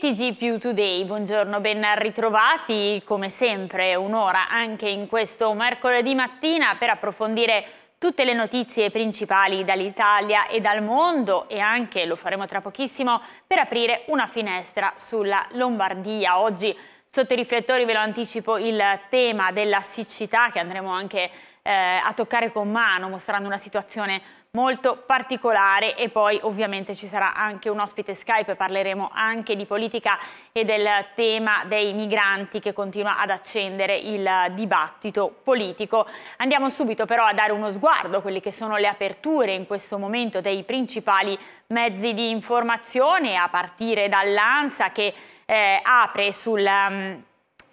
E TG più Today, buongiorno, ben ritrovati come sempre un'ora anche in questo mercoledì mattina per approfondire tutte le notizie principali dall'Italia e dal mondo e anche, lo faremo tra pochissimo, per aprire una finestra sulla Lombardia. Oggi sotto i riflettori ve lo anticipo il tema della siccità che andremo anche a eh, a toccare con mano, mostrando una situazione molto particolare e poi ovviamente ci sarà anche un ospite Skype, parleremo anche di politica e del tema dei migranti che continua ad accendere il dibattito politico. Andiamo subito però a dare uno sguardo a quelle che sono le aperture in questo momento dei principali mezzi di informazione, a partire dall'ANSA che eh, apre sul... Um,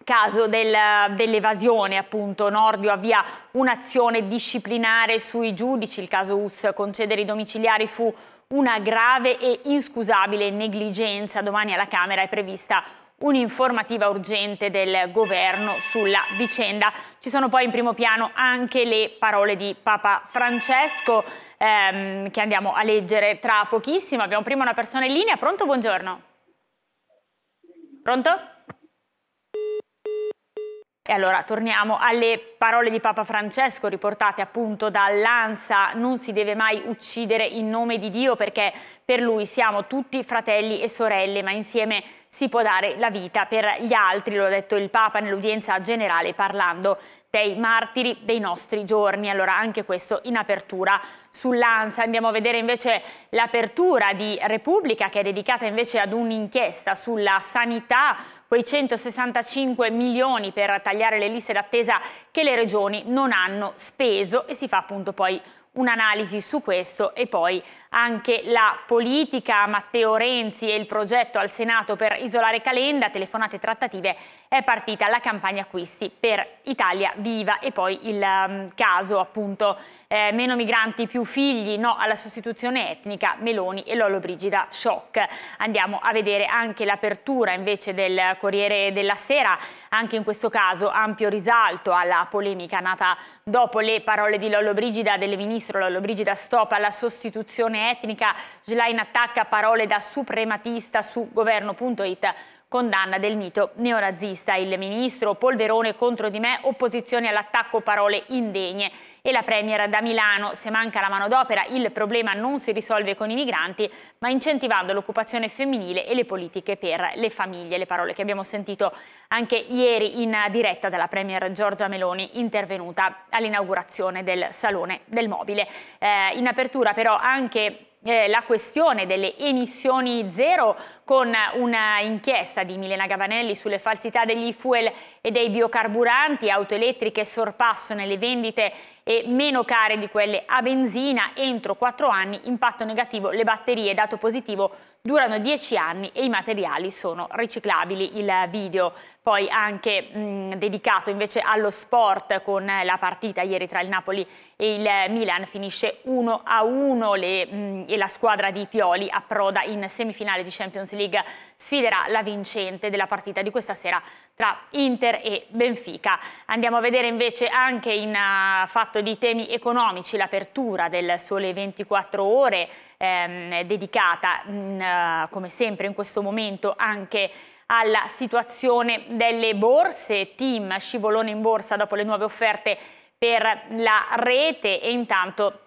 caso del, dell'evasione appunto Nordio avvia un'azione disciplinare sui giudici, il caso US concedere i domiciliari fu una grave e inscusabile negligenza, domani alla Camera è prevista un'informativa urgente del governo sulla vicenda. Ci sono poi in primo piano anche le parole di Papa Francesco ehm, che andiamo a leggere tra pochissimo. Abbiamo prima una persona in linea, pronto? Buongiorno. Pronto? E allora torniamo alle parole di Papa Francesco riportate appunto dall'ANSA, non si deve mai uccidere in nome di Dio perché per lui siamo tutti fratelli e sorelle, ma insieme si può dare la vita per gli altri, lo ha detto il Papa nell'udienza generale parlando dei martiri dei nostri giorni. Allora anche questo in apertura sull'ANSA. Andiamo a vedere invece l'apertura di Repubblica che è dedicata invece ad un'inchiesta sulla sanità quei 165 milioni per tagliare le liste d'attesa che le regioni non hanno speso e si fa appunto poi un'analisi su questo e poi anche la politica, Matteo Renzi e il progetto al Senato per isolare Calenda, telefonate trattative è partita la campagna acquisti per Italia Viva e poi il um, caso appunto eh, meno migranti più figli, no alla sostituzione etnica, Meloni e Lolo Brigida shock. Andiamo a vedere anche l'apertura invece del Corriere della Sera, anche in questo caso ampio risalto alla polemica nata dopo le parole di Lolo Brigida, del ministro Lolo Brigida stop alla sostituzione etnica, Gelain attacca parole da suprematista su governo.it Condanna del mito neonazista, il ministro Polverone contro di me, opposizione all'attacco parole indegne e la Premier da Milano. Se manca la manodopera il problema non si risolve con i migranti ma incentivando l'occupazione femminile e le politiche per le famiglie. Le parole che abbiamo sentito anche ieri in diretta dalla Premier Giorgia Meloni intervenuta all'inaugurazione del Salone del Mobile. Eh, in apertura però anche eh, la questione delle emissioni zero con un'inchiesta di Milena Gavanelli sulle falsità degli fuel e dei biocarburanti, auto elettriche sorpassano le vendite e meno care di quelle a benzina, entro quattro anni impatto negativo le batterie, dato positivo durano 10 anni e i materiali sono riciclabili. Il video poi anche mh, dedicato invece allo sport con la partita ieri tra il Napoli e il Milan finisce 1 a 1 le, mh, e la squadra di Pioli approda in semifinale di Champions League sfiderà la vincente della partita di questa sera tra Inter e Benfica. Andiamo a vedere invece anche in uh, fatto di temi economici l'apertura del Sole 24 Ore ehm, dedicata mh, mm, eh, come sempre in questo momento anche alla situazione delle borse, team scivolone in borsa dopo le nuove offerte per la rete e intanto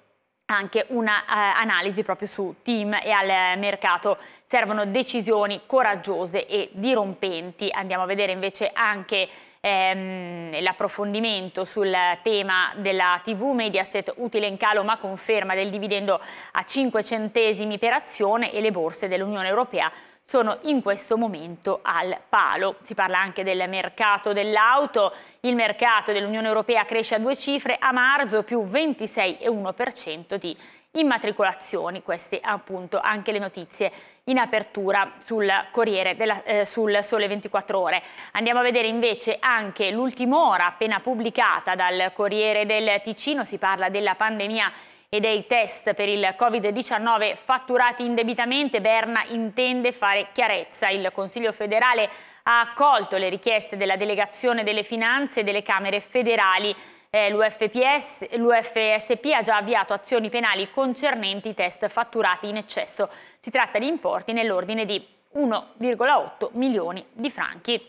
anche un'analisi eh, proprio su team e al mercato. Servono decisioni coraggiose e dirompenti. Andiamo a vedere invece anche ehm, l'approfondimento sul tema della TV Mediaset utile in calo ma conferma del dividendo a 5 centesimi per azione e le borse dell'Unione Europea sono in questo momento al palo. Si parla anche del mercato dell'auto, il mercato dell'Unione Europea cresce a due cifre a marzo più 26,1% di immatricolazioni. Queste appunto anche le notizie in apertura sul Corriere, della, eh, sul Sole 24 Ore. Andiamo a vedere invece anche l'ultima ora appena pubblicata dal Corriere del Ticino, si parla della pandemia e dei test per il Covid-19 fatturati indebitamente, Berna intende fare chiarezza. Il Consiglio federale ha accolto le richieste della Delegazione delle Finanze e delle Camere federali eh, L'UFSP ha già avviato azioni penali concernenti i test fatturati in eccesso. Si tratta di importi nell'ordine di 1,8 milioni di franchi.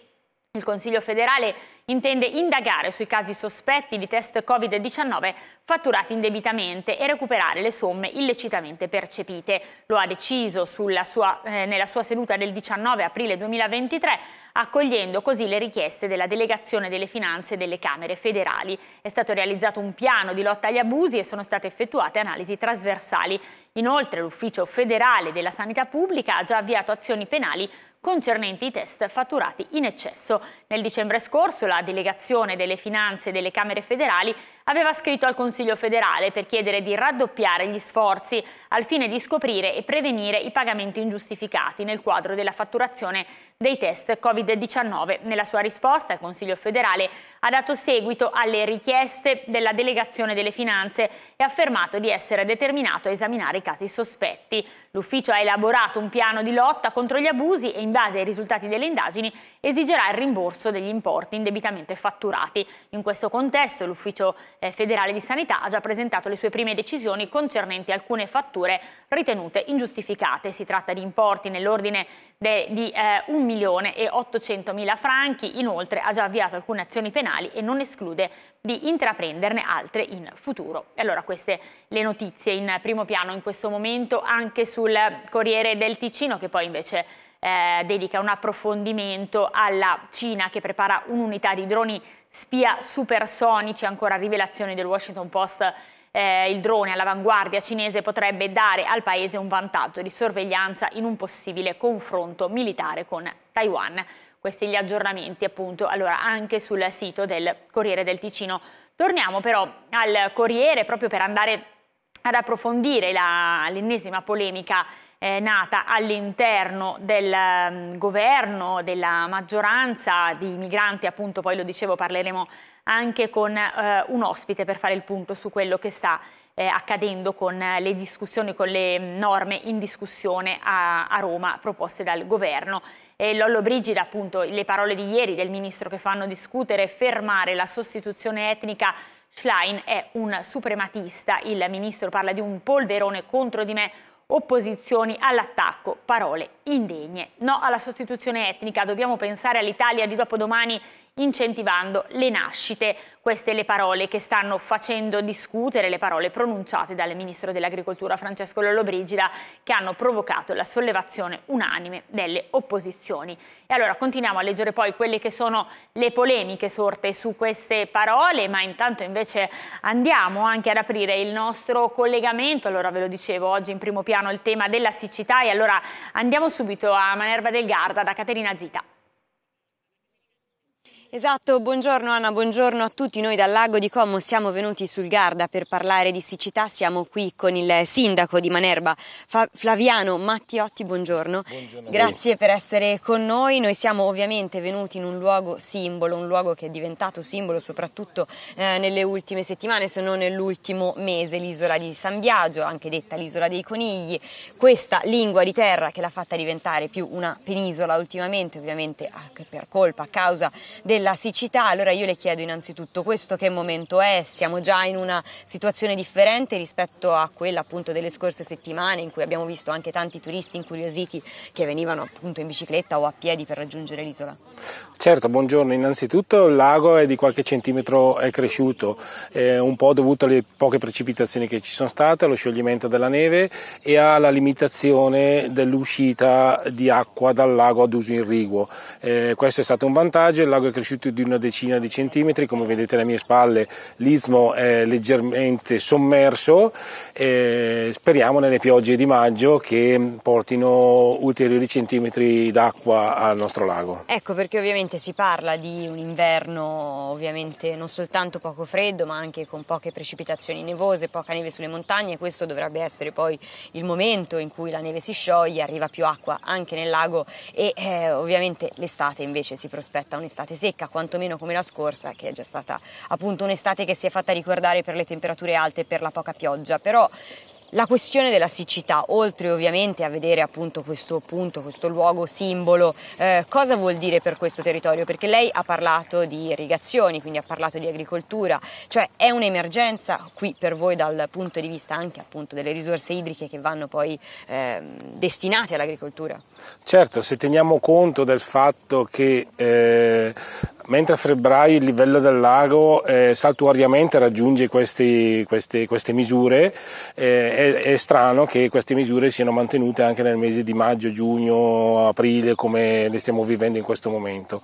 Il Consiglio federale intende indagare sui casi sospetti di test Covid-19 fatturati indebitamente e recuperare le somme illecitamente percepite. Lo ha deciso sua, eh, nella sua seduta del 19 aprile 2023, accogliendo così le richieste della Delegazione delle Finanze delle Camere federali. È stato realizzato un piano di lotta agli abusi e sono state effettuate analisi trasversali. Inoltre l'Ufficio federale della Sanità Pubblica ha già avviato azioni penali concernenti i test fatturati in eccesso. Nel dicembre scorso la delegazione delle finanze delle Camere federali aveva scritto al Consiglio federale per chiedere di raddoppiare gli sforzi al fine di scoprire e prevenire i pagamenti ingiustificati nel quadro della fatturazione dei test Covid-19. Nella sua risposta il Consiglio federale ha dato seguito alle richieste della delegazione delle finanze e ha affermato di essere determinato a esaminare i casi sospetti. L'ufficio ha elaborato un piano di lotta contro gli abusi e in in base ai risultati delle indagini, esigerà il rimborso degli importi indebitamente fatturati. In questo contesto l'Ufficio eh, federale di sanità ha già presentato le sue prime decisioni concernenti alcune fatture ritenute ingiustificate. Si tratta di importi nell'ordine di eh, 1 milione e 800 mila franchi, inoltre ha già avviato alcune azioni penali e non esclude di intraprenderne altre in futuro. E allora queste le notizie in primo piano in questo momento anche sul eh, Corriere del Ticino che poi invece eh, dedica un approfondimento alla Cina che prepara un'unità di droni spia supersonici, ancora rivelazioni del Washington Post eh, il drone all'avanguardia cinese potrebbe dare al paese un vantaggio di sorveglianza in un possibile confronto militare con Taiwan. Questi gli aggiornamenti appunto allora, anche sul sito del Corriere del Ticino. Torniamo però al Corriere proprio per andare ad approfondire l'ennesima polemica eh, nata all'interno del ehm, governo, della maggioranza di migranti, appunto poi lo dicevo parleremo anche con eh, un ospite per fare il punto su quello che sta eh, accadendo con le discussioni, con le norme in discussione a, a Roma proposte dal governo. E Lollo Brigida, appunto, le parole di ieri del ministro che fanno discutere, fermare la sostituzione etnica Schlein è un suprematista, il ministro parla di un polverone contro di me opposizioni all'attacco, parole indegne. No alla sostituzione etnica, dobbiamo pensare all'Italia di dopodomani incentivando le nascite. Queste le parole che stanno facendo discutere, le parole pronunciate dal Ministro dell'Agricoltura Francesco Lollobrigida che hanno provocato la sollevazione unanime delle opposizioni. E allora continuiamo a leggere poi quelle che sono le polemiche sorte su queste parole, ma intanto invece andiamo anche ad aprire il nostro collegamento. Allora ve lo dicevo, oggi in primo piano il tema della siccità e allora andiamo subito a Manerva del Garda da Caterina Zita. Esatto, buongiorno Anna, buongiorno a tutti. Noi dal lago di Como siamo venuti sul Garda per parlare di siccità. Siamo qui con il sindaco di Manerba, Flaviano Mattiotti, buongiorno. buongiorno Grazie per essere con noi. Noi siamo ovviamente venuti in un luogo simbolo, un luogo che è diventato simbolo soprattutto eh, nelle ultime settimane, se non nell'ultimo mese, l'isola di San Biagio, anche detta l'isola dei conigli. Questa lingua di terra che l'ha fatta diventare più una penisola ultimamente, ovviamente per colpa, a causa del della siccità. Allora io le chiedo innanzitutto questo che momento è? Siamo già in una situazione differente rispetto a quella appunto delle scorse settimane in cui abbiamo visto anche tanti turisti incuriositi che venivano appunto in bicicletta o a piedi per raggiungere l'isola. Certo, buongiorno. Innanzitutto il lago è di qualche centimetro è cresciuto, eh, un po' dovuto alle poche precipitazioni che ci sono state, allo scioglimento della neve e alla limitazione dell'uscita di acqua dal lago ad uso irriguo. Eh, questo è stato un vantaggio, il lago è cresciuto cresciuto di una decina di centimetri, come vedete alle mie spalle l'ismo è leggermente sommerso, e speriamo nelle piogge di maggio che portino ulteriori centimetri d'acqua al nostro lago. Ecco perché ovviamente si parla di un inverno ovviamente non soltanto poco freddo ma anche con poche precipitazioni nevose, poca neve sulle montagne questo dovrebbe essere poi il momento in cui la neve si scioglie, arriva più acqua anche nel lago e eh, ovviamente l'estate invece si prospetta un'estate secca secca quantomeno come la scorsa, che è già stata appunto un'estate che si è fatta ricordare per le temperature alte e per la poca pioggia, però la questione della siccità, oltre ovviamente a vedere appunto questo punto, questo luogo simbolo, eh, cosa vuol dire per questo territorio? Perché lei ha parlato di irrigazioni, quindi ha parlato di agricoltura, cioè è un'emergenza qui per voi dal punto di vista anche appunto delle risorse idriche che vanno poi eh, destinate all'agricoltura? Certo, se teniamo conto del fatto che eh, mentre a febbraio il livello del lago eh, saltuariamente raggiunge questi, queste, queste, misure, eh, è, è, strano che queste misure siano mantenute anche nel mese di maggio, giugno, aprile come le stiamo vivendo in questo momento.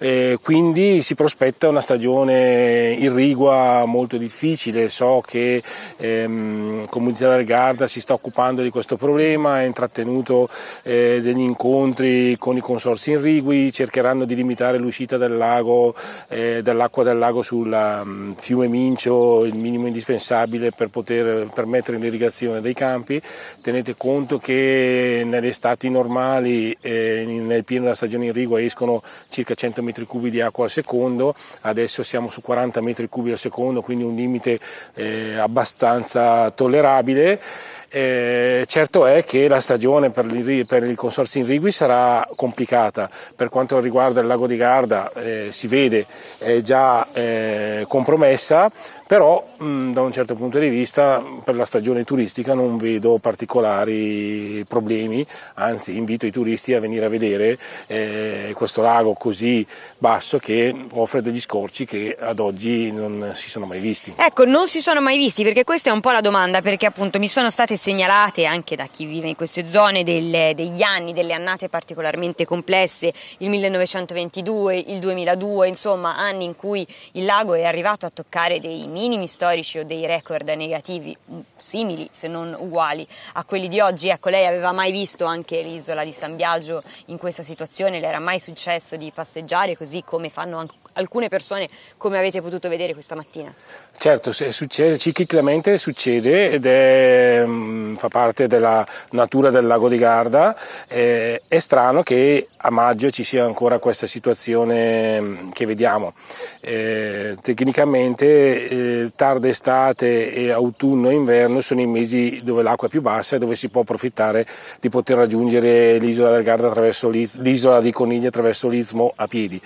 Eh, quindi si prospetta una stagione irrigua molto difficile, so che ehm, Comunità del Garda si sta occupando di questo problema, ha intrattenuto eh, degli incontri con i consorsi irrigui, cercheranno di limitare l'uscita eh, dell'acqua eh, dell del lago sul mm, fiume Mincio, il minimo indispensabile per poter permettere l'irrigazione dei campi. Tenete conto che nelle estati normali, eh, nel pieno della stagione irrigua, escono circa 100.000 metri cubi di acqua al secondo, adesso siamo su 40 metri cubi al secondo, quindi un limite eh, abbastanza tollerabile. Eh, certo è che la stagione per, il, per il consorzio Inrigui sarà complicata, per quanto riguarda il lago di Garda eh, si vede è già eh, compromessa, però mh, da un certo punto di vista per la stagione turistica non vedo particolari problemi, anzi invito i turisti a venire a vedere eh, questo lago così basso che offre degli scorci che ad oggi non si sono mai visti. Ecco, non si sono mai visti perché questa è un po' la domanda perché appunto mi sono state segnalate anche da chi vive in queste zone delle, degli anni, delle annate particolarmente complesse, il 1922, il 2002, insomma anni in cui il lago è arrivato a toccare dei minimi storici o dei record negativi mm, simili se non uguali a quelli di oggi. Ecco, lei aveva mai visto anche l'isola di San Biagio in questa situazione? Le era mai successo di passeggiare così come fanno anche alcune persone come avete potuto vedere questa mattina. Certo, succede, ciclicamente succede ed è, mm, fa parte della natura del lago di Garda. Eh, è strano che a maggio ci sia ancora questa situazione mm, che vediamo. Eh, tecnicamente eh, tarda estate e autunno e inverno sono i mesi dove l'acqua è più bassa e dove si può approfittare di poter raggiungere l'isola del Garda attraverso l'isola di Coniglia attraverso l'Istmo a piedi.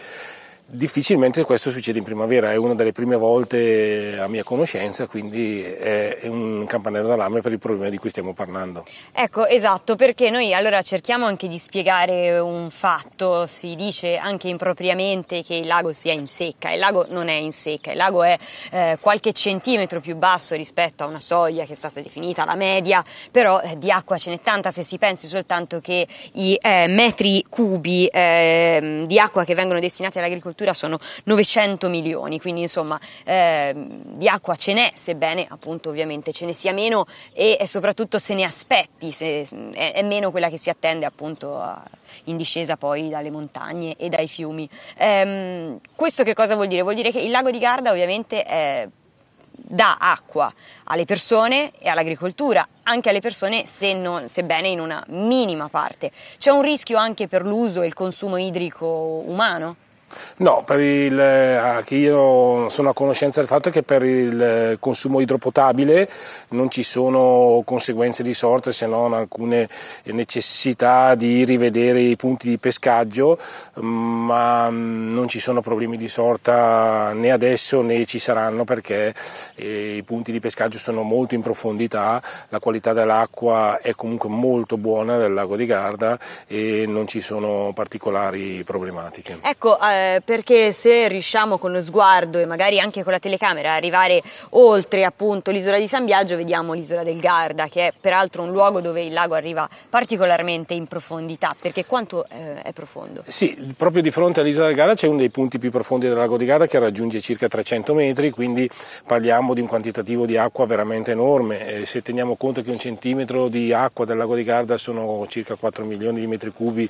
Difficilmente questo succede in primavera, è una delle prime volte a mia conoscenza, quindi è un campanello d'allarme per il problema di cui stiamo parlando. Ecco, esatto, perché noi allora cerchiamo anche di spiegare un fatto, si dice anche impropriamente che il lago sia in secca, il lago non è in secca, il lago è eh, qualche centimetro più basso rispetto a una soglia che è stata definita la media, però eh, di acqua ce n'è tanta se si pensi soltanto che i eh, metri cubi ehm, di acqua che vengono destinati all'agricoltura fattura sono 900 milioni, quindi insomma eh, di acqua ce n'è, sebbene appunto ovviamente ce ne sia meno e, e soprattutto se ne aspetti, se, è, è, meno quella che si attende appunto a, in discesa poi dalle montagne e dai fiumi. Ehm, questo che cosa vuol dire? Vuol dire che il lago di Garda ovviamente è dà acqua alle persone e all'agricoltura, anche alle persone se non, sebbene in una minima parte. C'è un rischio anche per l'uso e il consumo idrico umano? No, il, anche eh, io sono a conoscenza del fatto che per il eh, consumo idropotabile non ci sono conseguenze di sorte se non alcune necessità di rivedere i punti di pescaggio, mm, ma mm, non ci sono problemi di sorta né adesso né ci saranno perché eh, i punti di pescaggio sono molto in profondità, la qualità dell'acqua è comunque molto buona del lago di Garda e non ci sono particolari problematiche. Ecco, eh eh, perché se riusciamo con lo sguardo e magari anche con la telecamera a arrivare oltre appunto l'isola di San Biagio, vediamo l'isola del Garda, che è peraltro un luogo dove il lago arriva particolarmente in profondità, perché quanto eh, è profondo? Sì, proprio di fronte all'isola del Garda c'è uno dei punti più profondi del lago di Garda che raggiunge circa 300 metri, quindi parliamo di un quantitativo di acqua veramente enorme. Eh, se teniamo conto che un centimetro di acqua del lago di Garda sono circa 4 milioni di metri cubi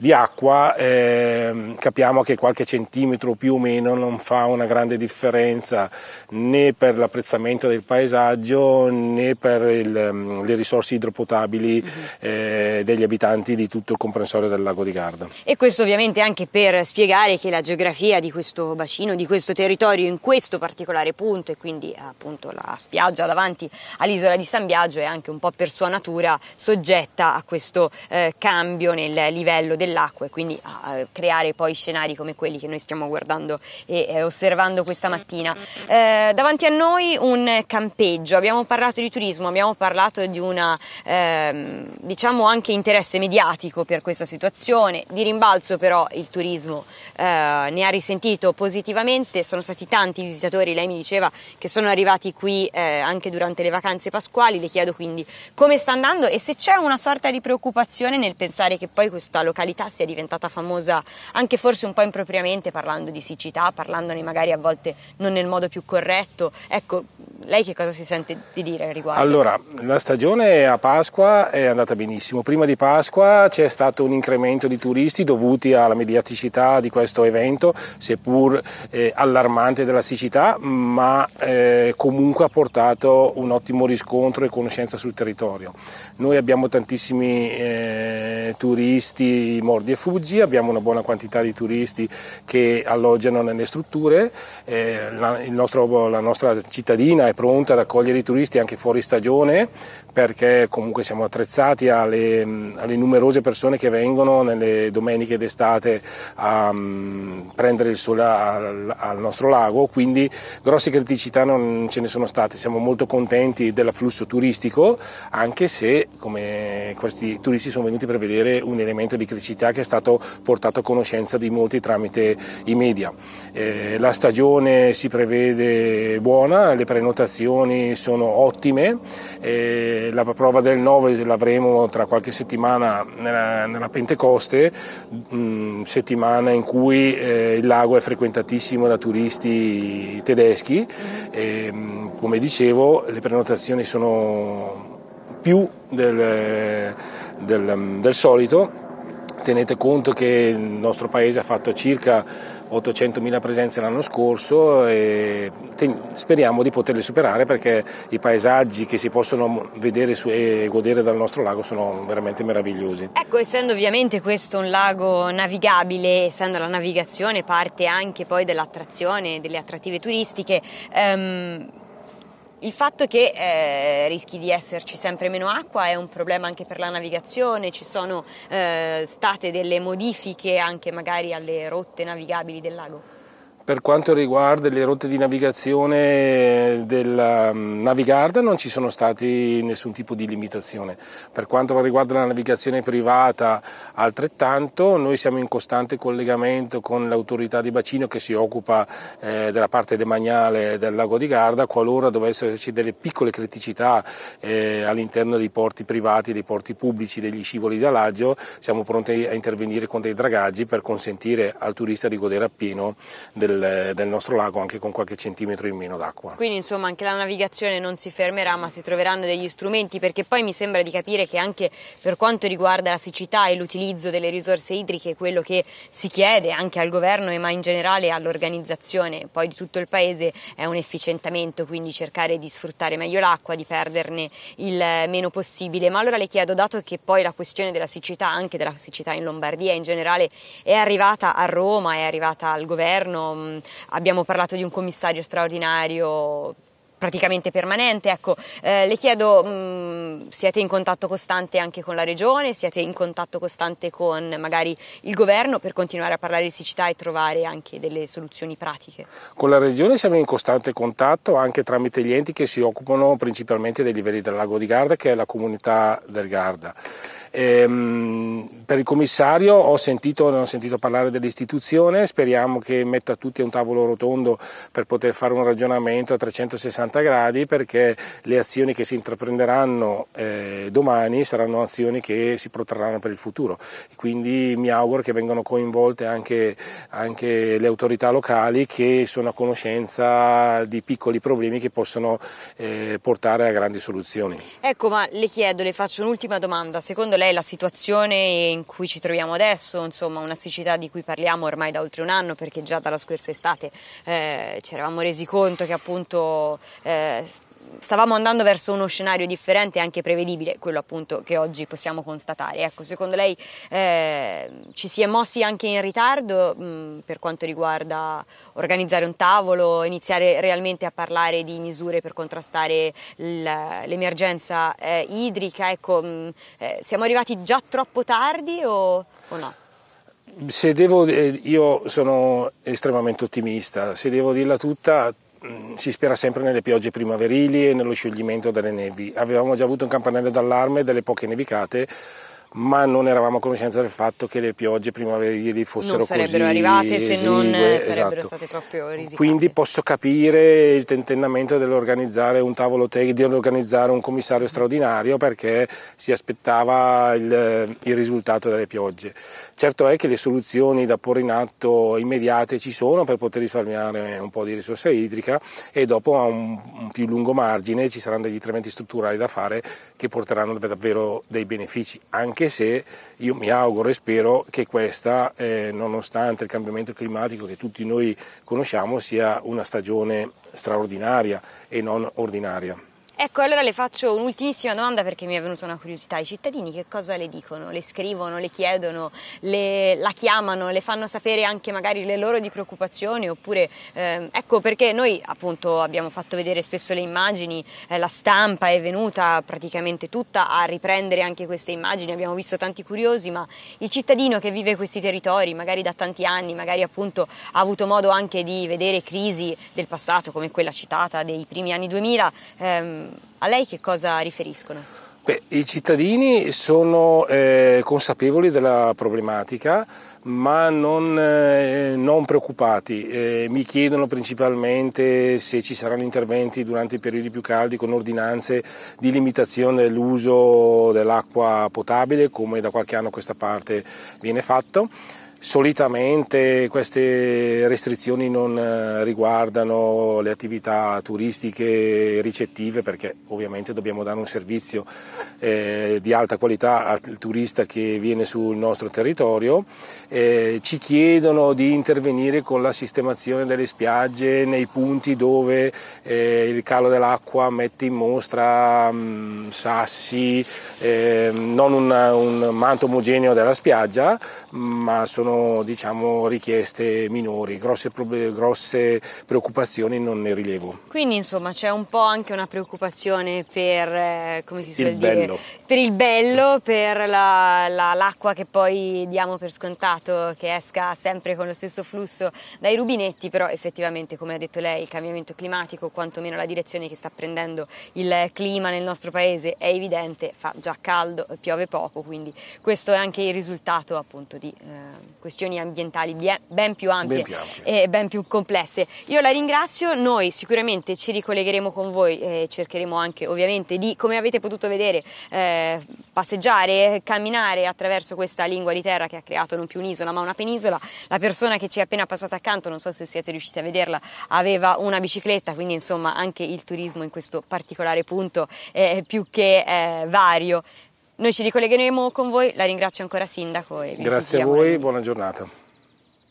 di acqua eh, capiamo che qualche centimetro più o meno non fa una grande differenza né per l'apprezzamento del paesaggio né per il, ehm, le risorse idropotabili uh eh, degli abitanti di tutto il comprensorio del lago di Garda. E questo ovviamente anche per spiegare che la geografia di questo bacino, di questo territorio in questo particolare punto e quindi appunto la spiaggia davanti all'isola di San Biagio è anche un po' per sua natura soggetta a questo eh, cambio nel livello del dell'acqua e quindi a creare poi scenari come quelli che noi stiamo guardando e osservando questa mattina. Eh, davanti a noi un campeggio, abbiamo parlato di turismo, abbiamo parlato di una ehm, diciamo anche interesse mediatico per questa situazione, di rimbalzo però il turismo eh, ne ha risentito positivamente, sono stati tanti i visitatori, lei mi diceva che sono arrivati qui eh, anche durante le vacanze pasquali, le chiedo quindi come sta andando e se c'è una sorta di preoccupazione nel pensare che poi questa località siccità sia diventata famosa anche forse un po' impropriamente parlando di siccità, parlandone magari a volte non nel modo più corretto. Ecco, lei che cosa si sente di dire al riguardo? Allora, la stagione a Pasqua è andata benissimo. Prima di Pasqua c'è stato un incremento di turisti dovuti alla mediaticità di questo evento, seppur eh, allarmante della siccità, ma eh, comunque ha portato un ottimo riscontro e conoscenza sul territorio. Noi abbiamo tantissimi eh, turisti mordi e fuggi, abbiamo una buona quantità di turisti che alloggiano nelle strutture, eh, la, nostro, la nostra cittadina è pronta ad accogliere i turisti anche fuori stagione perché comunque siamo attrezzati alle, alle numerose persone che vengono nelle domeniche d'estate a um, prendere il sole al, al nostro lago, quindi grosse criticità non ce ne sono state, siamo molto contenti dell'afflusso turistico anche se come questi turisti sono venuti per vedere un elemento di criticità verità che è stato portato a conoscenza di molti tramite i media. Eh, la stagione si prevede buona, le prenotazioni sono ottime, eh, la prova del 9 l'avremo tra qualche settimana nella, nella Pentecoste, mh, mm, settimana in cui eh, il lago è frequentatissimo da turisti tedeschi. Mm-hmm. E, ehm, come dicevo, le prenotazioni sono più del, del, del solito Tenete conto che il nostro paese ha fatto circa 800.000 presenze l'anno scorso e speriamo di poterle superare perché i paesaggi che si possono vedere e godere dal nostro lago sono veramente meravigliosi. Ecco, essendo ovviamente questo un lago navigabile, essendo la navigazione parte anche poi dell'attrazione, delle attrattive turistiche, ehm, il fatto che eh, rischi di esserci sempre meno acqua è un problema anche per la navigazione, ci sono eh, state delle modifiche anche magari alle rotte navigabili del lago? Per quanto riguarda le rotte di navigazione del mm, Navigarda non ci sono stati nessun tipo di limitazione. Per quanto riguarda la navigazione privata altrettanto, noi siamo in costante collegamento con l'autorità di bacino che si occupa eh, della parte demaniale del lago di Garda, qualora dovessero esserci delle piccole criticità eh, all'interno dei porti privati, dei porti pubblici, degli scivoli di alaggio, siamo pronti a intervenire con dei dragaggi per consentire al turista di godere appieno del del, del nostro lago anche con qualche centimetro in meno d'acqua. Quindi insomma anche la navigazione non si fermerà ma si troveranno degli strumenti perché poi mi sembra di capire che anche per quanto riguarda la siccità e l'utilizzo delle risorse idriche quello che si chiede anche al governo e ma in generale all'organizzazione poi di tutto il paese è un efficientamento quindi cercare di sfruttare meglio l'acqua, di perderne il meno possibile ma allora le chiedo dato che poi la questione della siccità anche della siccità in Lombardia in generale è arrivata a Roma, è arrivata al governo abbiamo parlato di un commissario straordinario praticamente permanente. Ecco, eh, le chiedo, mh, mm, siete in contatto costante anche con la regione, siete in contatto costante con magari il governo per continuare a parlare di siccità e trovare anche delle soluzioni pratiche? Con la regione siamo in costante contatto anche tramite gli enti che si occupano principalmente dei livelli del lago di Garda, che è la comunità del Garda. Ehm, per il commissario ho sentito, non ho sentito parlare dell'istituzione, speriamo che metta tutti a un tavolo rotondo per poter fare un ragionamento a 360 180 gradi perché le azioni che si intraprenderanno eh, domani saranno azioni che si protrarranno per il futuro. Quindi mi auguro che vengano coinvolte anche, anche le autorità locali che sono a conoscenza di piccoli problemi che possono eh, portare a grandi soluzioni. Ecco, ma le chiedo, le faccio un'ultima domanda. Secondo lei la situazione in cui ci troviamo adesso, insomma, una siccità di cui parliamo ormai da oltre un anno perché già dalla scorsa estate eh, ci eravamo resi conto che appunto eh, stavamo andando verso uno scenario differente e anche prevedibile, quello appunto che oggi possiamo constatare. Ecco, secondo lei eh, ci si è mossi anche in ritardo mh, mm, per quanto riguarda organizzare un tavolo, iniziare realmente a parlare di misure per contrastare l'emergenza eh, idrica? Ecco, mh, mm, eh, siamo arrivati già troppo tardi o, o no? se devo, eh, io sono estremamente ottimista, se devo dirla tutta, Mm, si spera sempre nelle piogge primaverili e nello scioglimento delle nevi. Avevamo già avuto un campanello d'allarme delle poche nevicate ma non eravamo a conoscenza del fatto che le piogge primaverili fossero non sarebbero arrivate se non sarebbero esatto. state proprio risicate. Quindi posso capire il tentennamento dell'organizzare un tavolo tecnico, di organizzare un commissario mm-hmm. straordinario perché si aspettava il, il risultato delle piogge. Certo è che le soluzioni da porre in atto immediate ci sono per poter risparmiare un po' di risorsa idrica e dopo a un, un più lungo margine ci saranno degli interventi strutturali da fare che porteranno davvero dei benefici anche anche se io mi auguro e spero che questa, eh, nonostante il cambiamento climatico che tutti noi conosciamo, sia una stagione straordinaria e non ordinaria. Ecco, allora le faccio un'ultimissima domanda perché mi è venuta una curiosità. I cittadini che cosa le dicono? Le scrivono, le chiedono, le, la chiamano, le fanno sapere anche magari le loro di preoccupazioni oppure eh, ecco perché noi appunto abbiamo fatto vedere spesso le immagini, eh, la stampa è venuta praticamente tutta a riprendere anche queste immagini, abbiamo visto tanti curiosi, ma il cittadino che vive questi territori magari da tanti anni, magari appunto ha avuto modo anche di vedere crisi del passato come quella citata dei primi anni 2000, ehm, a lei che cosa riferiscono? Beh, I cittadini sono eh, consapevoli della problematica ma non, eh, non preoccupati, eh, mi chiedono principalmente se ci saranno interventi durante i periodi più caldi con ordinanze di limitazione dell'uso dell'acqua potabile come da qualche anno a questa parte viene fatto. Solitamente queste restrizioni non eh, riguardano le attività turistiche ricettive perché ovviamente dobbiamo dare un servizio eh, di alta qualità al turista che viene sul nostro territorio. Eh, ci chiedono di intervenire con la sistemazione delle spiagge nei punti dove eh, il calo dell'acqua mette in mostra mh, mm, sassi, eh, non una, un manto omogeneo della spiaggia, ma sono sono diciamo, richieste minori, grosse, grosse, preoccupazioni non ne rilevo. Quindi insomma c'è un po' anche una preoccupazione per, eh, il bello. per il bello, per la, la, l'acqua che poi diamo per scontato che esca sempre con lo stesso flusso dai rubinetti, però effettivamente come ha detto lei il cambiamento climatico, quantomeno la direzione che sta prendendo il clima nel nostro paese è evidente, fa già caldo, piove poco, quindi questo è anche il risultato appunto di... Eh, questioni ambientali ben più ampie, ben più ampie. e ben più complesse. Io la ringrazio, noi sicuramente ci ricollegheremo con voi e cercheremo anche ovviamente di, come avete potuto vedere, eh, passeggiare, camminare attraverso questa lingua di terra che ha creato non più un'isola ma una penisola. La persona che ci è appena passata accanto, non so se siete riusciti a vederla, aveva una bicicletta, quindi insomma anche il turismo in questo particolare punto è più che eh, vario. Noi ci ricollegheremo con voi, la ringrazio ancora Sindaco. E Grazie a voi, buona giornata.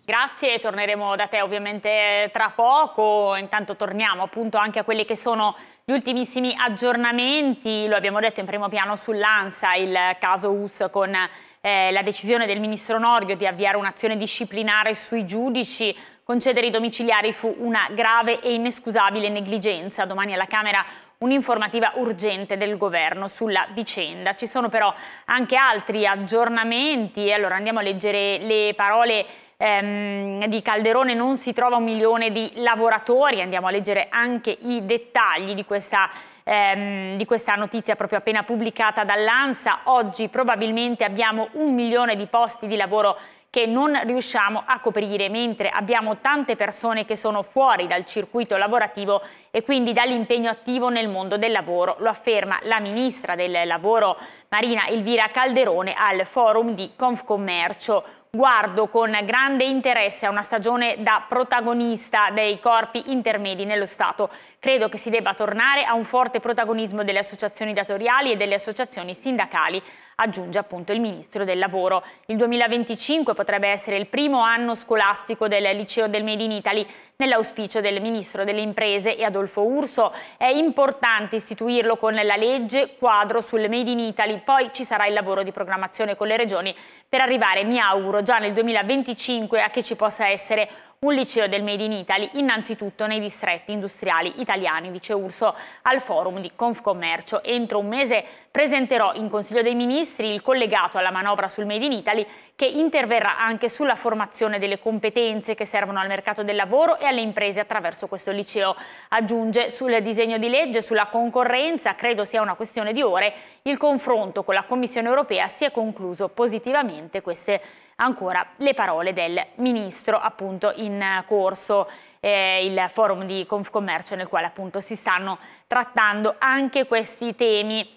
Grazie, torneremo da te ovviamente tra poco, intanto torniamo appunto anche a quelli che sono gli ultimissimi aggiornamenti, lo abbiamo detto in primo piano sull'ANSA, il caso US con eh, la decisione del Ministro Nordio di avviare un'azione disciplinare sui giudici, concedere i domiciliari fu una grave e inescusabile negligenza, domani alla Camera un'informativa urgente del governo sulla vicenda. Ci sono però anche altri aggiornamenti e allora andiamo a leggere le parole ehm, di Calderone non si trova un milione di lavoratori, andiamo a leggere anche i dettagli di questa ehm, di questa notizia proprio appena pubblicata dall'ANSA. Oggi probabilmente abbiamo un milione di posti di lavoro che non riusciamo a coprire, mentre abbiamo tante persone che sono fuori dal circuito lavorativo e quindi dall'impegno attivo nel mondo del lavoro. Lo afferma la ministra del Lavoro Marina Elvira Calderone al forum di Confcommercio. Guardo con grande interesse a una stagione da protagonista dei corpi intermedi nello Stato. Credo che si debba tornare a un forte protagonismo delle associazioni datoriali e delle associazioni sindacali aggiunge appunto il Ministro del Lavoro. Il 2025 potrebbe essere il primo anno scolastico del Liceo del Made in Italy. Nell'auspicio del Ministro delle Imprese e Adolfo Urso è importante istituirlo con la legge quadro sul Made in Italy, poi ci sarà il lavoro di programmazione con le regioni per arrivare, mi auguro, già nel 2025 a che ci possa essere un liceo del Made in Italy, innanzitutto nei distretti industriali italiani, dice Urso al forum di Confcommercio. Entro un mese presenterò in Consiglio dei Ministri ministri il collegato alla manovra sul Made in Italy che interverrà anche sulla formazione delle competenze che servono al mercato del lavoro e alle imprese attraverso questo liceo. Aggiunge sul disegno di legge sulla concorrenza, credo sia una questione di ore, il confronto con la Commissione europea si è concluso positivamente, queste ancora le parole del ministro appunto in corso. Eh, il forum di Confcommercio nel quale appunto si stanno trattando anche questi temi.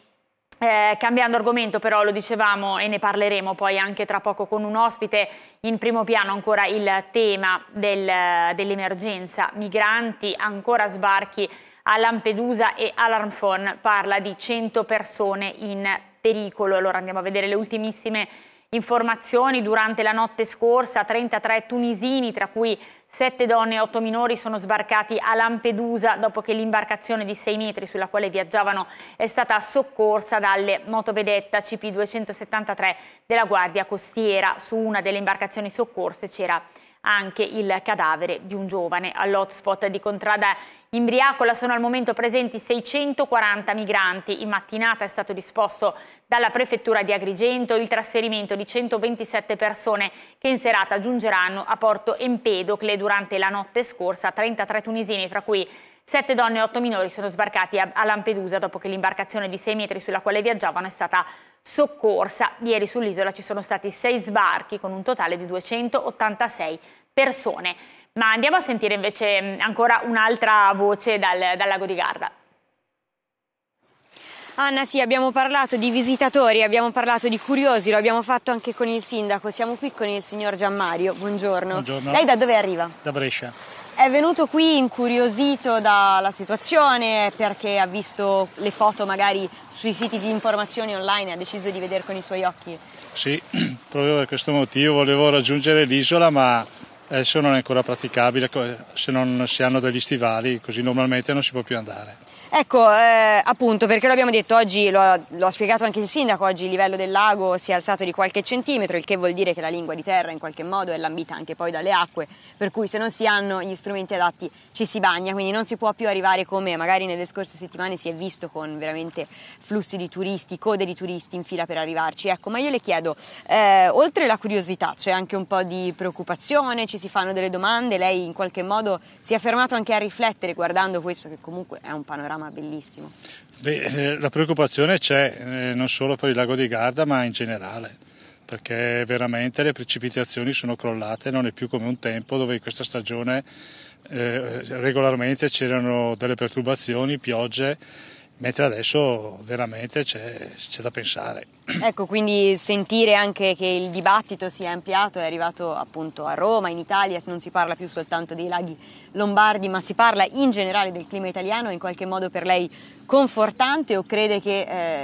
Eh, cambiando argomento però, lo dicevamo e ne parleremo poi anche tra poco con un ospite, in primo piano ancora il tema del, dell'emergenza migranti, ancora sbarchi a Lampedusa e Alarmphone parla di 100 persone in pericolo. Allora andiamo a vedere le ultimissime informazioni. Durante la notte scorsa 33 tunisini, tra cui Sette donne e otto minori sono sbarcati a Lampedusa dopo che l'imbarcazione di 6 metri sulla quale viaggiavano è stata soccorsa dalle motovedetta CP273 della Guardia Costiera. Su una delle imbarcazioni soccorse c'era anche il cadavere di un giovane. All'hotspot di Contrada Imbriacola sono al momento presenti 640 migranti. In mattinata è stato disposto dalla prefettura di Agrigento il trasferimento di 127 persone che in serata giungeranno a Porto Empedocle. Durante la notte scorsa 33 tunisini, fra cui Sette donne e otto minori sono sbarcati a Lampedusa dopo che l'imbarcazione di sei metri sulla quale viaggiavano è stata soccorsa. Ieri sull'isola ci sono stati sei sbarchi con un totale di 286 persone. Ma andiamo a sentire invece mm, ancora un'altra voce dal, dal lago di Garda. Anna, sì, abbiamo parlato di visitatori, abbiamo parlato di curiosi, lo abbiamo fatto anche con il sindaco. Siamo qui con il signor Gianmario. Buongiorno. Buongiorno. Lei da dove arriva? Da Brescia. È venuto qui incuriosito dalla situazione perché ha visto le foto magari sui siti di informazioni online e ha deciso di vedere con i suoi occhi. Sì, proprio per questo motivo volevo raggiungere l'isola ma adesso non è ancora praticabile se non si hanno degli stivali, così normalmente non si può più andare. Ecco, eh, appunto, perché lo abbiamo detto oggi, lo, lo, ha spiegato anche il sindaco, oggi il livello del lago si è alzato di qualche centimetro, il che vuol dire che la lingua di terra in qualche modo è lambita anche poi dalle acque, per cui se non si hanno gli strumenti adatti ci si bagna, quindi non si può più arrivare come magari nelle scorse settimane si è visto con veramente flussi di turisti, code di turisti in fila per arrivarci. Ecco, ma io le chiedo, eh, oltre la curiosità c'è anche un po' di preoccupazione, ci si fanno delle domande, lei in qualche modo si è fermato anche a riflettere guardando questo che comunque è un panorama panorama bellissimo. Beh, eh, la preoccupazione c'è eh, non solo per il lago di Garda ma in generale perché veramente le precipitazioni sono crollate, non è più come un tempo dove in questa stagione eh, regolarmente c'erano delle perturbazioni, piogge, mentre adesso veramente c'è, c'è da pensare. Ecco, quindi sentire anche che il dibattito si è ampliato, è arrivato appunto a Roma, in Italia, non si parla più soltanto dei laghi lombardi, ma si parla in generale del clima italiano, è in qualche modo per lei confortante o crede che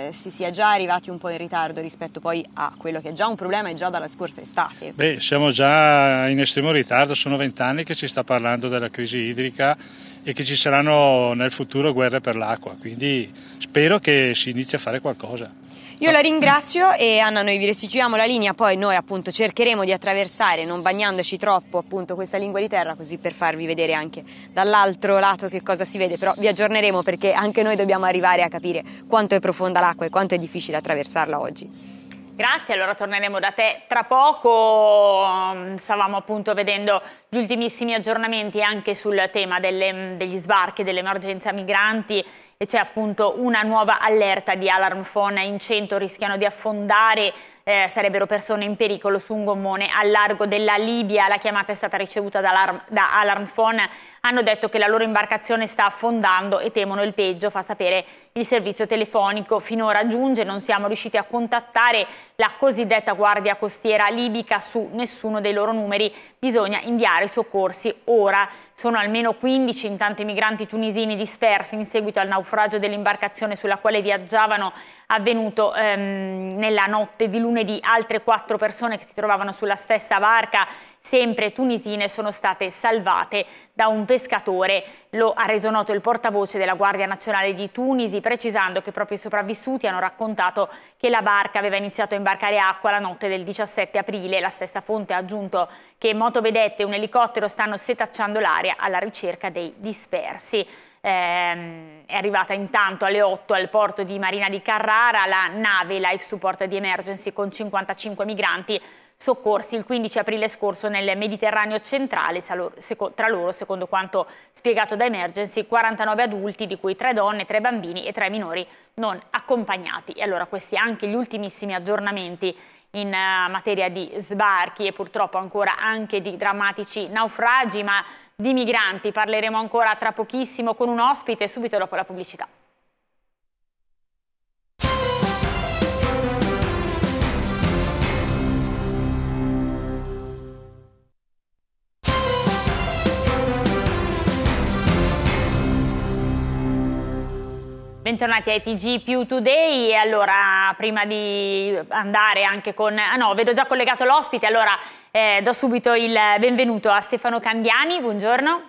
eh, si sia già arrivati un po' in ritardo rispetto poi a quello che è già un problema e già dalla scorsa estate? Beh, siamo già in estremo ritardo, sono vent'anni che si sta parlando della crisi idrica e che ci saranno nel futuro guerre per l'acqua, quindi spero che si inizi a fare qualcosa. Io la ringrazio e Anna noi vi restituiamo la linea, poi noi appunto cercheremo di attraversare non bagnandoci troppo appunto questa lingua di terra così per farvi vedere anche dall'altro lato che cosa si vede, però vi aggiorneremo perché anche noi dobbiamo arrivare a capire quanto è profonda l'acqua e quanto è difficile attraversarla oggi. Grazie, allora torneremo da te tra poco. Stavamo appunto vedendo gli ultimissimi aggiornamenti anche sul tema delle, degli sbarchi, dell'emergenza migranti e c'è appunto una nuova allerta di Alarm Phone in 100 rischiano di affondare eh, sarebbero persone in pericolo su un gommone al largo della Libia. La chiamata è stata ricevuta da Alarm, da Alarm Phone hanno detto che la loro imbarcazione sta affondando e temono il peggio, fa sapere il servizio telefonico. Finora giunge, non siamo riusciti a contattare la cosiddetta guardia costiera libica su nessuno dei loro numeri, bisogna inviare i soccorsi ora. Sono almeno 15 intanto i migranti tunisini dispersi in seguito al naufragio dell'imbarcazione sulla quale viaggiavano avvenuto ehm, nella notte di lunedì. Altre quattro persone che si trovavano sulla stessa barca, sempre tunisine, sono state salvate da un pericolo pescatore. Lo ha reso noto il portavoce della Guardia Nazionale di Tunisi, precisando che proprio i sopravvissuti hanno raccontato che la barca aveva iniziato a imbarcare acqua la notte del 17 aprile. La stessa fonte ha aggiunto che motovedette e un elicottero stanno setacciando l'aria alla ricerca dei dispersi ehm, è arrivata intanto alle 8 al porto di Marina di Carrara la nave Life Support di Emergency con 55 migranti soccorsi il 15 aprile scorso nel Mediterraneo centrale, tra loro, secondo quanto spiegato da Emergency, 49 adulti, di cui 3 donne, 3 bambini e 3 minori non accompagnati. E allora questi anche gli ultimissimi aggiornamenti in eh, materia di sbarchi e purtroppo ancora anche di drammatici naufragi, ma di migranti parleremo ancora tra pochissimo con un ospite subito dopo la pubblicità. Bentornati a TG più Today e allora prima di andare anche con... Ah no, vedo già collegato l'ospite, allora eh, do subito il benvenuto a Stefano Candiani, buongiorno.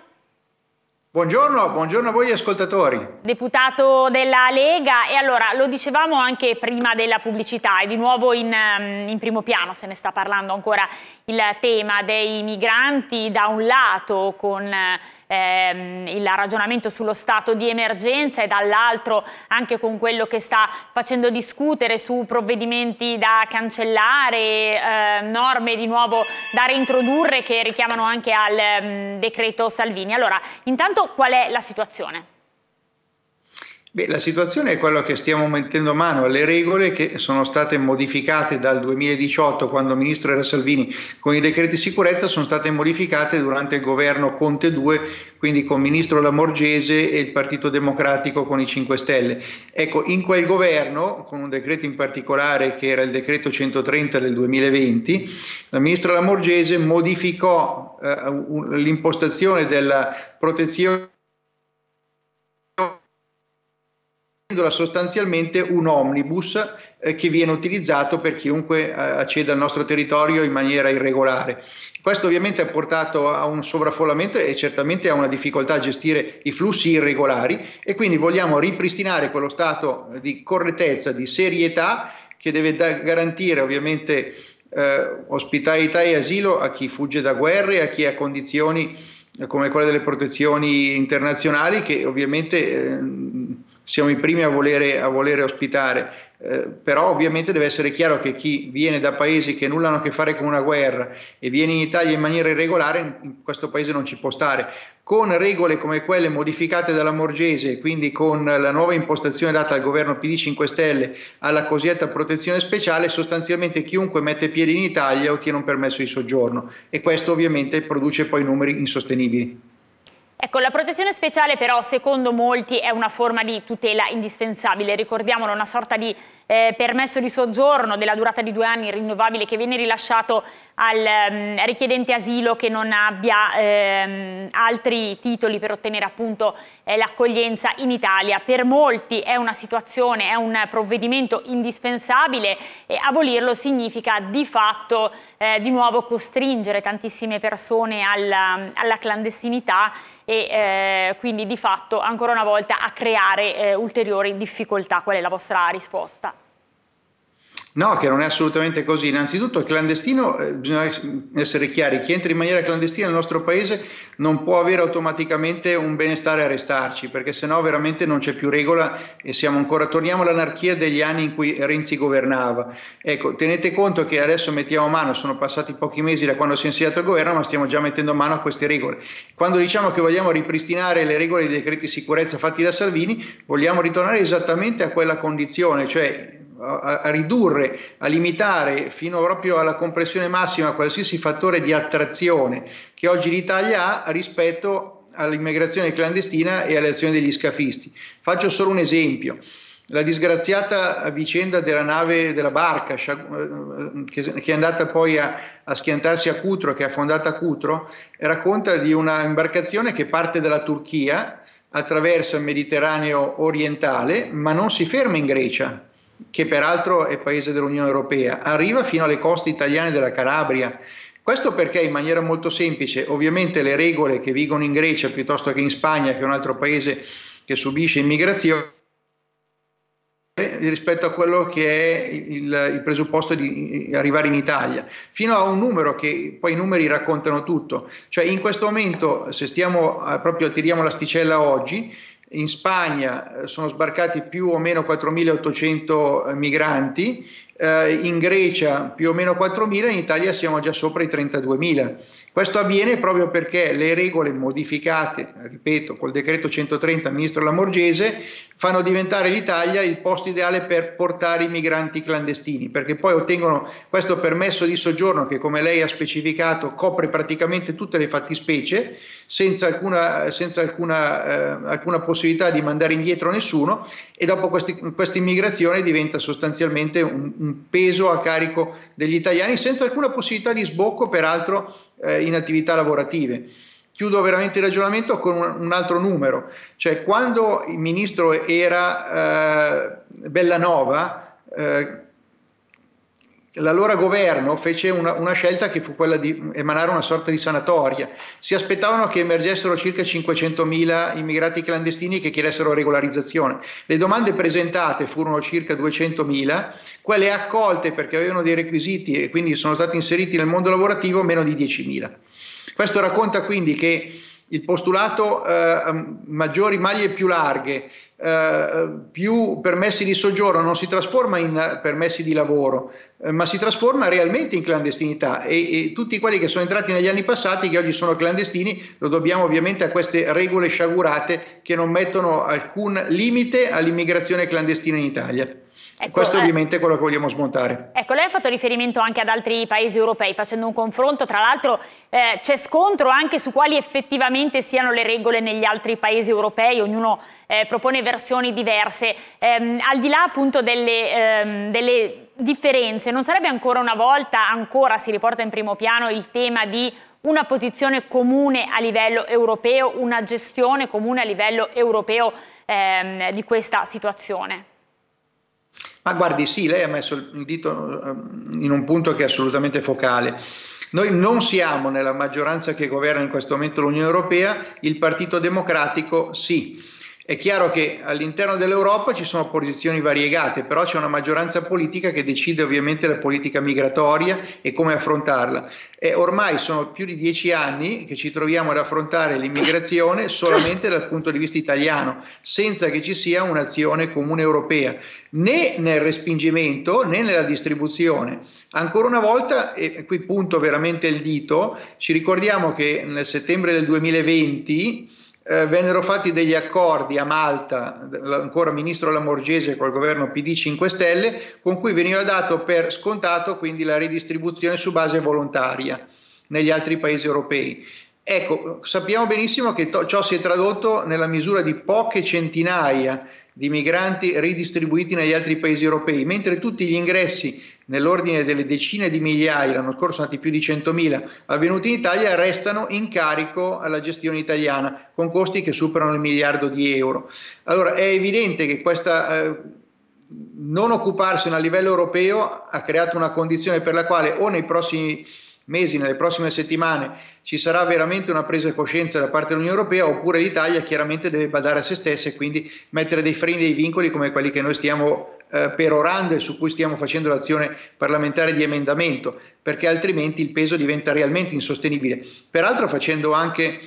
Buongiorno, buongiorno a voi ascoltatori. Deputato della Lega e allora lo dicevamo anche prima della pubblicità e di nuovo in, ehm, in, primo piano se ne sta parlando ancora il tema dei migranti da un lato con ehm, il ragionamento sullo stato di emergenza e dall'altro anche con quello che sta facendo discutere su provvedimenti da cancellare, eh, norme di nuovo da reintrodurre che richiamano anche al ehm, decreto Salvini. Allora, intanto qual è la situazione? Beh, la situazione è quella che stiamo mettendo mano alle regole che sono state modificate dal 2018 quando il ministro era Salvini con i decreti sicurezza, sono state modificate durante il governo Conte 2, quindi con il ministro Lamorgese e il Partito Democratico con i 5 Stelle. Ecco, in quel governo, con un decreto in particolare che era il decreto 130 del 2020, la ministra Lamorgese modificò eh, l'impostazione della protezione rendendola sostanzialmente un omnibus eh, che viene utilizzato per chiunque eh, acceda al nostro territorio in maniera irregolare. Questo ovviamente ha portato a un sovraffollamento e certamente a una difficoltà a gestire i flussi irregolari e quindi vogliamo ripristinare quello stato di correttezza, di serietà che deve garantire ovviamente eh, ospitalità e asilo a chi fugge da guerre, a chi ha condizioni eh, come quelle delle protezioni internazionali che ovviamente siamo i primi a volere, a volere ospitare. Eh, però ovviamente deve essere chiaro che chi viene da paesi che nulla hanno a che fare con una guerra e viene in Italia in maniera irregolare, in questo paese non ci può stare. Con regole come quelle modificate dalla Morgese, quindi con la nuova impostazione data al governo PD 5 Stelle alla cosiddetta protezione speciale, sostanzialmente chiunque mette piede in Italia ottiene un permesso di soggiorno e questo ovviamente produce poi numeri insostenibili. Ecco, la protezione speciale però secondo molti è una forma di tutela indispensabile, ricordiamolo, una sorta di eh, permesso di soggiorno della durata di due anni rinnovabile che viene rilasciato al ehm, richiedente asilo che non abbia ehm, altri titoli per ottenere appunto eh, l'accoglienza in Italia. Per molti è una situazione, è un provvedimento indispensabile e abolirlo significa di fatto eh, di nuovo costringere tantissime persone alla, alla clandestinità e eh, quindi di fatto ancora una volta a creare eh, ulteriori difficoltà. Qual è la vostra risposta? No, che non è assolutamente così. Innanzitutto, il clandestino, eh, bisogna essere chiari, chi entra in maniera clandestina nel nostro paese non può avere automaticamente un benestare a restarci, perché sennò veramente non c'è più regola e siamo ancora, torniamo all'anarchia degli anni in cui Renzi governava. Ecco, tenete conto che adesso mettiamo mano, sono passati pochi mesi da quando si è insediato il governo, ma stiamo già mettendo mano a queste regole. Quando diciamo che vogliamo ripristinare le regole dei decreti sicurezza fatti da Salvini, vogliamo ritornare esattamente a quella condizione, cioè a, a, ridurre, a limitare fino proprio alla compressione massima qualsiasi fattore di attrazione che oggi l'Italia ha rispetto all'immigrazione clandestina e alle azioni degli scafisti. Faccio solo un esempio. La disgraziata vicenda della nave, della barca eh, che è andata poi a, a schiantarsi a Cutro, che è affondata a Cutro, racconta di una imbarcazione che parte dalla Turchia, attraversa il Mediterraneo orientale, ma non si ferma in Grecia, che peraltro è paese dell'Unione Europea, arriva fino alle coste italiane della Calabria. Questo perché in maniera molto semplice, ovviamente le regole che vigono in Grecia piuttosto che in Spagna, che è un altro paese che subisce immigrazione, rispetto a quello che è il, il, presupposto di arrivare in Italia, fino a un numero che poi i numeri raccontano tutto. Cioè in questo momento, se stiamo proprio tiriamo l'asticella oggi, in Spagna eh, sono sbarcati più o meno 4.800 eh, migranti eh, in Grecia più o meno 4.000, in Italia siamo già sopra i 32.000. Questo avviene proprio perché le regole modificate, ripeto, col decreto 130 ministro Lamorgese, fanno diventare l'Italia il posto ideale per portare i migranti clandestini, perché poi ottengono questo permesso di soggiorno che, come lei ha specificato, copre praticamente tutte le fattispecie, senza alcuna, senza alcuna, eh, alcuna possibilità di mandare indietro nessuno, e dopo questa immigrazione diventa sostanzialmente un, un peso a carico degli italiani senza alcuna possibilità di sbocco peraltro eh, in attività lavorative. Chiudo veramente il ragionamento con un altro numero, cioè quando il ministro era eh, Bellanova eh, l'allora governo fece una, una, scelta che fu quella di emanare una sorta di sanatoria. Si aspettavano che emergessero circa 500.000 immigrati clandestini che chiedessero regolarizzazione. Le domande presentate furono circa 200.000, quelle accolte perché avevano dei requisiti e quindi sono stati inseriti nel mondo lavorativo meno di 10.000. Questo racconta quindi che il postulato eh, maggiori maglie più larghe eh, più permessi di soggiorno non si trasforma in permessi di lavoro, eh, ma si trasforma realmente in clandestinità e, e, tutti quelli che sono entrati negli anni passati, che oggi sono clandestini, lo dobbiamo ovviamente a queste regole sciagurate che non mettono alcun limite all'immigrazione clandestina in Italia. Ecco, Questo eh, ovviamente è quello che vogliamo smontare. Ecco, lei ha fatto riferimento anche ad altri paesi europei facendo un confronto, tra l'altro eh, c'è scontro anche su quali effettivamente siano le regole negli altri paesi europei, ognuno eh, propone versioni diverse. Ehm, al di là appunto delle, ehm, delle differenze, non sarebbe ancora una volta, ancora si riporta in primo piano il tema di una posizione comune a livello europeo, una gestione comune a livello europeo ehm, di questa situazione? Ma ah, guardi, sì, lei ha messo il dito ehm, in un punto che è assolutamente focale. Noi non siamo nella maggioranza che governa in questo momento l'Unione Europea, il Partito Democratico sì. È chiaro che all'interno dell'Europa ci sono posizioni variegate, però c'è una maggioranza politica che decide ovviamente la politica migratoria e come affrontarla. E ormai sono più di dieci anni che ci troviamo ad affrontare l'immigrazione solamente dal punto di vista italiano, senza che ci sia un'azione comune europea, né nel respingimento né nella distribuzione. Ancora una volta, e qui punto veramente il dito, ci ricordiamo che nel settembre del 2020 eh, vennero fatti degli accordi a Malta, ancora ministro Lamorgese col governo PD 5 Stelle, con cui veniva dato per scontato quindi la ridistribuzione su base volontaria negli altri paesi europei. Ecco, sappiamo benissimo che to- ciò si è tradotto nella misura di poche centinaia di migranti ridistribuiti negli altri paesi europei, mentre tutti gli ingressi nell'ordine delle decine di migliaia, l'anno scorso sono stati più di 100.000 avvenuti in Italia, restano in carico alla gestione italiana, con costi che superano il miliardo di euro. Allora è evidente che questa... Eh, non occuparsene a livello europeo ha creato una condizione per la quale o nei prossimi mesi, nelle prossime settimane ci sarà veramente una presa di coscienza da parte dell'Unione Europea oppure l'Italia chiaramente deve badare a se stessa e quindi mettere dei freni, dei vincoli come quelli che noi stiamo eh, e su cui stiamo facendo l'azione parlamentare di emendamento, perché altrimenti il peso diventa realmente insostenibile. Peraltro facendo anche eh,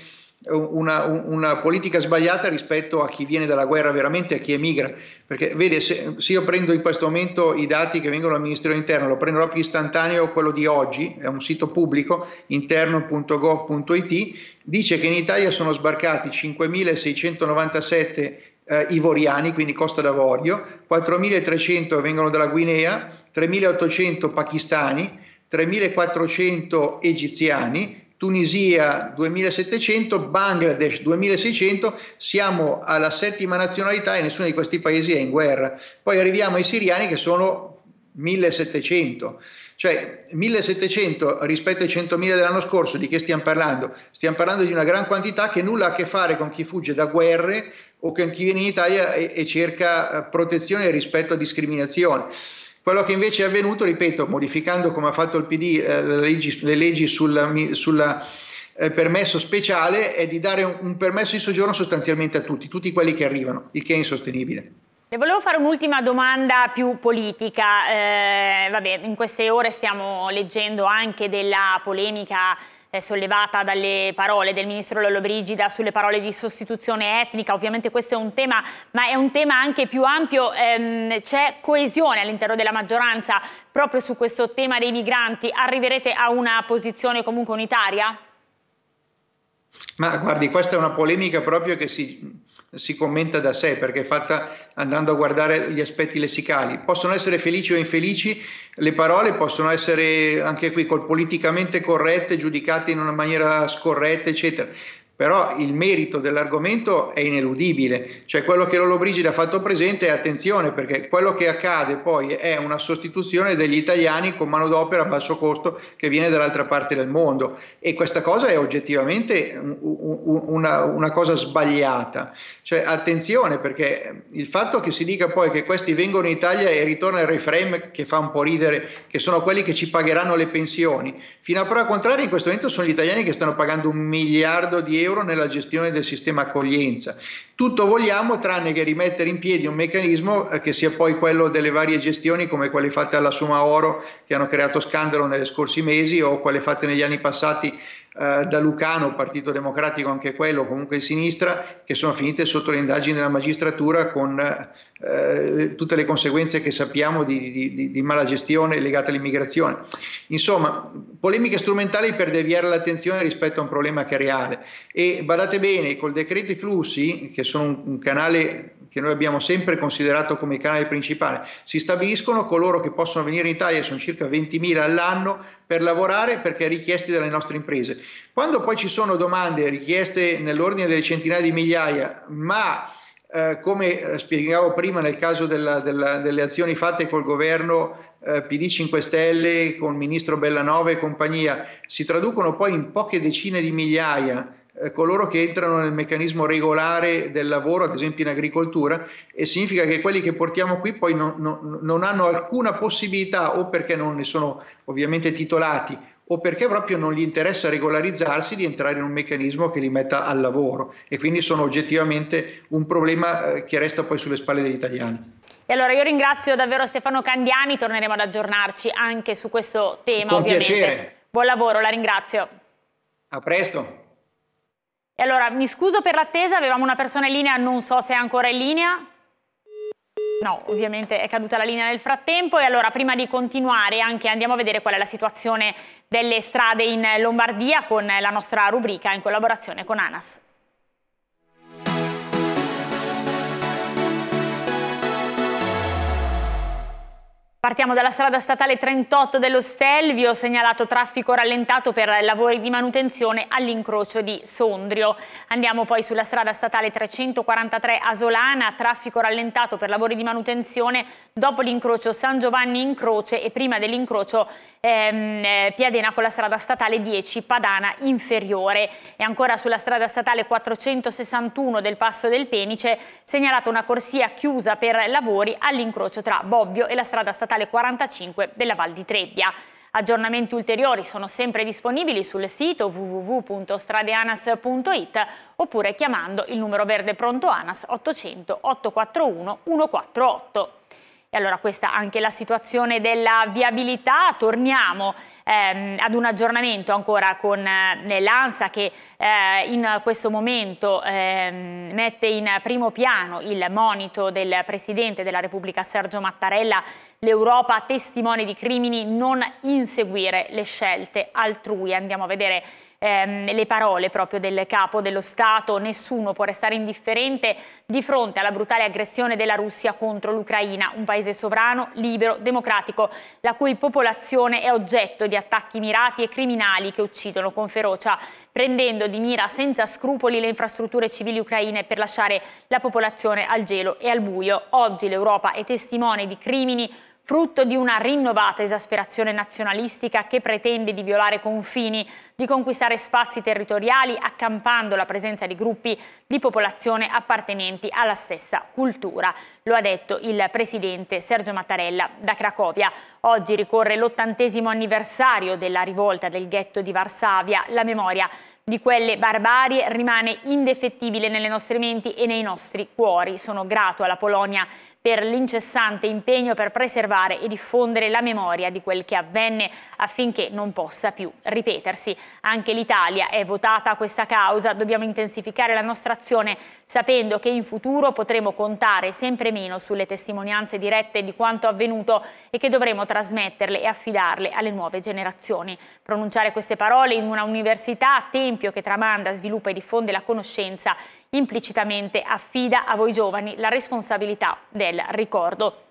una, una, politica sbagliata rispetto a chi viene dalla guerra veramente, a chi emigra. Perché vede, se, se, io prendo in questo momento i dati che vengono dal Ministero Interno, lo prendo proprio istantaneo, quello di oggi, è un sito pubblico, interno.gov.it, dice che in Italia sono sbarcati 5.697 eh, ivoriani, quindi Costa d'Avorio, 4.300 vengono dalla Guinea, 3.800 pakistani, 3.400 egiziani, Tunisia 2.700, Bangladesh 2.600, siamo alla settima nazionalità e nessuno di questi paesi è in guerra. Poi arriviamo ai siriani che sono 1.700 cioè 1700 rispetto ai 100.000 dell'anno scorso, di che stiamo parlando? Stiamo parlando di una gran quantità che nulla ha a che fare con chi fugge da guerre, o chi viene in Italia e, e cerca eh, protezione rispetto a discriminazione. Quello che invece è avvenuto, ripeto, modificando come ha fatto il PD eh, le, leggi, le leggi sulla, sulla eh, permesso speciale è di dare un, permesso di soggiorno sostanzialmente a tutti, tutti quelli che arrivano, il che è insostenibile. Le volevo fare un'ultima domanda più politica. Eh, vabbè, in queste ore stiamo leggendo anche della polemica sollevata dalle parole del ministro Lollobrigida sulle parole di sostituzione etnica, ovviamente questo è un tema, ma è un tema anche più ampio, ehm, c'è coesione all'interno della maggioranza proprio su questo tema dei migranti, arriverete a una posizione comunque unitaria? Ma guardi, questa è una polemica proprio che si si commenta da sé perché è fatta andando a guardare gli aspetti lessicali. Possono essere felici o infelici, le parole possono essere anche qui col politicamente corrette, giudicate in una maniera scorretta, eccetera però il merito dell'argomento è ineludibile, cioè quello che Lollobrigida ha fatto presente è attenzione perché quello che accade poi è una sostituzione degli italiani con manodopera a basso costo che viene dall'altra parte del mondo e questa cosa è oggettivamente una, una cosa sbagliata, cioè attenzione perché il fatto che si dica poi che questi vengono in Italia e ritorna il reframe che fa un po' ridere, che sono quelli che ci pagheranno le pensioni, fino a prova contraria in questo momento sono gli italiani che stanno pagando un miliardo di euro euro nella gestione del sistema accoglienza. Tutto vogliamo tranne che rimettere in piedi un meccanismo eh, che sia poi quello delle varie gestioni come quelle fatte alla Suma Oro che hanno creato scandalo negli scorsi mesi o quelle fatte negli anni passati eh, da Lucano, partito democratico anche quello, comunque di sinistra, che sono finite sotto le indagini della magistratura con eh, tutte le conseguenze che sappiamo di, di, di, di mala gestione legata all'immigrazione. Insomma, polemiche strumentali per deviare l'attenzione rispetto a un problema che è reale. E badate bene, col decreto i flussi, che sono un, un canale che noi abbiamo sempre considerato come canale principale. Si stabiliscono coloro che possono venire in Italia, sono circa 20.000 all'anno, per lavorare perché richiesti dalle nostre imprese. Quando poi ci sono domande richieste nell'ordine delle centinaia di migliaia, ma eh, come eh, spiegavo prima nel caso della, della, delle azioni fatte col governo eh, PD 5 Stelle, con il ministro Bellanova e compagnia, si traducono poi in poche decine di migliaia eh, coloro che entrano nel meccanismo regolare del lavoro, ad esempio in agricoltura, e significa che quelli che portiamo qui poi non, non, non hanno alcuna possibilità o perché non ne sono ovviamente titolati o perché proprio non gli interessa regolarizzarsi di entrare in un meccanismo che li metta al lavoro e quindi sono oggettivamente un problema eh, che resta poi sulle spalle degli italiani. E allora io ringrazio davvero Stefano Candiani, torneremo ad aggiornarci anche su questo tema Con ovviamente. Piacere. Buon lavoro, la ringrazio. A presto. E allora mi scuso per l'attesa, avevamo una persona in linea, non so se è ancora in linea. No, ovviamente è caduta la linea nel frattempo e allora prima di continuare anche andiamo a vedere qual è la situazione delle strade in Lombardia con la nostra rubrica in collaborazione con ANAS. Partiamo dalla strada statale 38 dello Stelvio, segnalato traffico rallentato per lavori di manutenzione all'incrocio di Sondrio. Andiamo poi sulla strada statale 343 Asolana, traffico rallentato per lavori di manutenzione dopo l'incrocio San Giovanni in Croce e prima dell'incrocio ehm, eh, Piadena con la strada statale 10 Padana Inferiore. E ancora sulla strada statale 461 del Passo del Penice, segnalata una corsia chiusa per lavori all'incrocio tra Bobbio e la strada statale statale 45 della Val di Trebbia. Aggiornamenti ulteriori sono sempre disponibili sul sito www.stradeanas.it oppure chiamando il numero verde pronto ANAS 800 841 148. E allora questa anche la situazione della viabilità, torniamo ehm, ad un aggiornamento ancora con eh, l'ANSA che eh, in questo momento ehm, mette in primo piano il monito del Presidente della Repubblica Sergio Mattarella l'Europa testimone di crimini non inseguire le scelte altrui. Andiamo a vedere ehm, le parole proprio del capo dello Stato. Nessuno può restare indifferente di fronte alla brutale aggressione della Russia contro l'Ucraina, un paese sovrano, libero, democratico, la cui popolazione è oggetto di attacchi mirati e criminali che uccidono con ferocia, prendendo di mira senza scrupoli le infrastrutture civili ucraine per lasciare la popolazione al gelo e al buio. Oggi l'Europa è testimone di crimini frutto di una rinnovata esasperazione nazionalistica che pretende di violare confini, di conquistare spazi territoriali accampando la presenza di gruppi di popolazione appartenenti alla stessa cultura. Lo ha detto il presidente Sergio Mattarella da Cracovia. Oggi ricorre l'ottantesimo anniversario della rivolta del ghetto di Varsavia. La memoria di quelle barbarie rimane indefettibile nelle nostre menti e nei nostri cuori. Sono grato alla Polonia per l'incessante impegno per preservare e diffondere la memoria di quel che avvenne affinché non possa più ripetersi. Anche l'Italia è votata a questa causa, dobbiamo intensificare la nostra azione sapendo che in futuro potremo contare sempre meno sulle testimonianze dirette di quanto avvenuto e che dovremo trasmetterle e affidarle alle nuove generazioni. Pronunciare queste parole in una università tempio che tramanda, sviluppa e diffonde la conoscenza implicitamente affida a voi giovani la responsabilità del ricordo.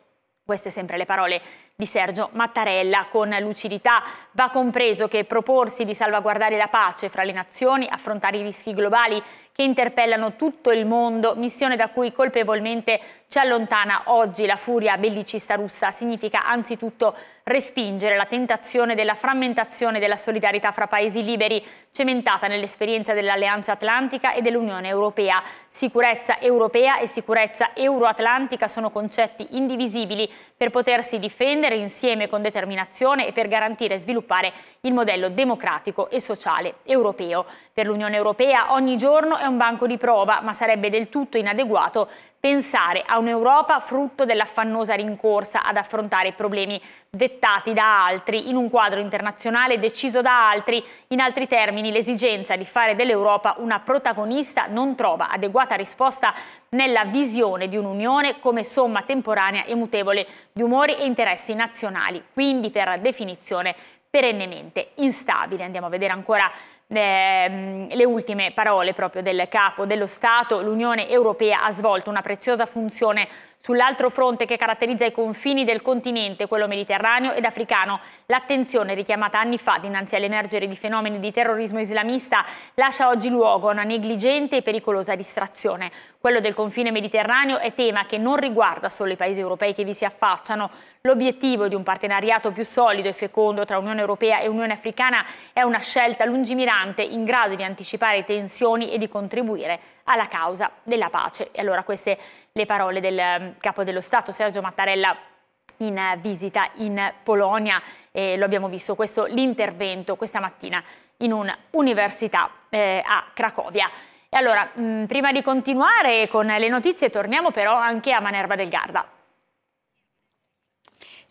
Queste sempre le parole di Sergio Mattarella. Con lucidità va compreso che proporsi di salvaguardare la pace fra le nazioni, affrontare i rischi globali che interpellano tutto il mondo, missione da cui colpevolmente ci allontana oggi la furia bellicista russa, significa anzitutto respingere la tentazione della frammentazione della solidarietà fra paesi liberi, cementata nell'esperienza dell'Alleanza Atlantica e dell'Unione Europea. Sicurezza europea e sicurezza euroatlantica sono concetti indivisibili per potersi difendere vivere insieme con determinazione e per garantire e sviluppare il modello democratico e sociale europeo. Per l'Unione Europea ogni giorno è un banco di prova, ma sarebbe del tutto inadeguato pensare a un'Europa frutto dell'affannosa rincorsa ad affrontare problemi dettati da altri in un quadro internazionale deciso da altri. In altri termini, l'esigenza di fare dell'Europa una protagonista non trova adeguata risposta nella visione di un'Unione come somma temporanea e mutevole di umori e interessi nazionali, quindi per definizione perennemente instabile. Andiamo a vedere ancora Ehm, le ultime parole proprio del capo dello Stato, l'Unione Europea ha svolto una preziosa funzione Sull'altro fronte che caratterizza i confini del continente, quello mediterraneo ed africano, l'attenzione richiamata anni fa dinanzi all'emergere di fenomeni di terrorismo islamista lascia oggi luogo a una negligente e pericolosa distrazione. Quello del confine mediterraneo è tema che non riguarda solo i paesi europei che vi si affacciano. L'obiettivo di un partenariato più solido e fecondo tra Unione Europea e Unione Africana è una scelta lungimirante in grado di anticipare tensioni e di contribuire alla causa della pace. E allora queste le parole del mm, capo dello Stato, Sergio Mattarella, in visita in Polonia e lo abbiamo visto questo l'intervento questa mattina in un'università eh, a Cracovia. E allora, mh, mm, prima di continuare con le notizie, torniamo però anche a Manerba del Garda.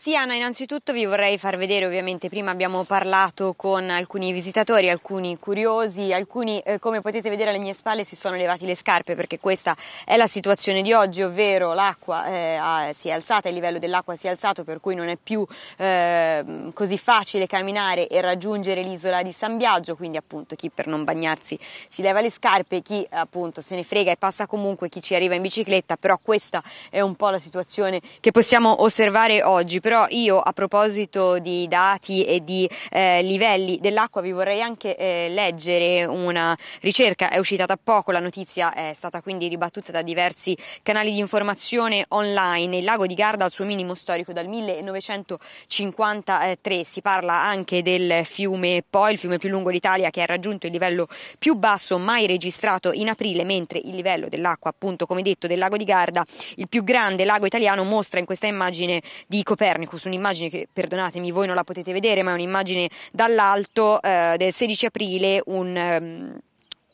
Sì Anna, innanzitutto vi vorrei far vedere, ovviamente prima abbiamo parlato con alcuni visitatori, alcuni curiosi, alcuni eh, come potete vedere alle mie spalle si sono levati le scarpe perché questa è la situazione di oggi, ovvero l'acqua eh, si è alzata, il livello dell'acqua si è alzato per cui non è più eh, così facile camminare e raggiungere l'isola di San Biagio, quindi appunto chi per non bagnarsi si leva le scarpe, chi appunto se ne frega e passa comunque, chi ci arriva in bicicletta, però questa è un po' la situazione che possiamo osservare oggi però io a proposito di dati e di eh, livelli dell'acqua vi vorrei anche eh, leggere una ricerca, è uscita da poco, la notizia è stata quindi ribattuta da diversi canali di informazione online, il lago di Garda al suo minimo storico dal 1953, si parla anche del fiume Po, il fiume più lungo d'Italia che ha raggiunto il livello più basso mai registrato in aprile, mentre il livello dell'acqua appunto come detto del lago di Garda, il più grande lago italiano, mostra in questa immagine di Copernico Copernico su un'immagine che, perdonatemi, voi non la potete vedere, ma è un'immagine dall'alto eh, del 16 aprile, un... Um,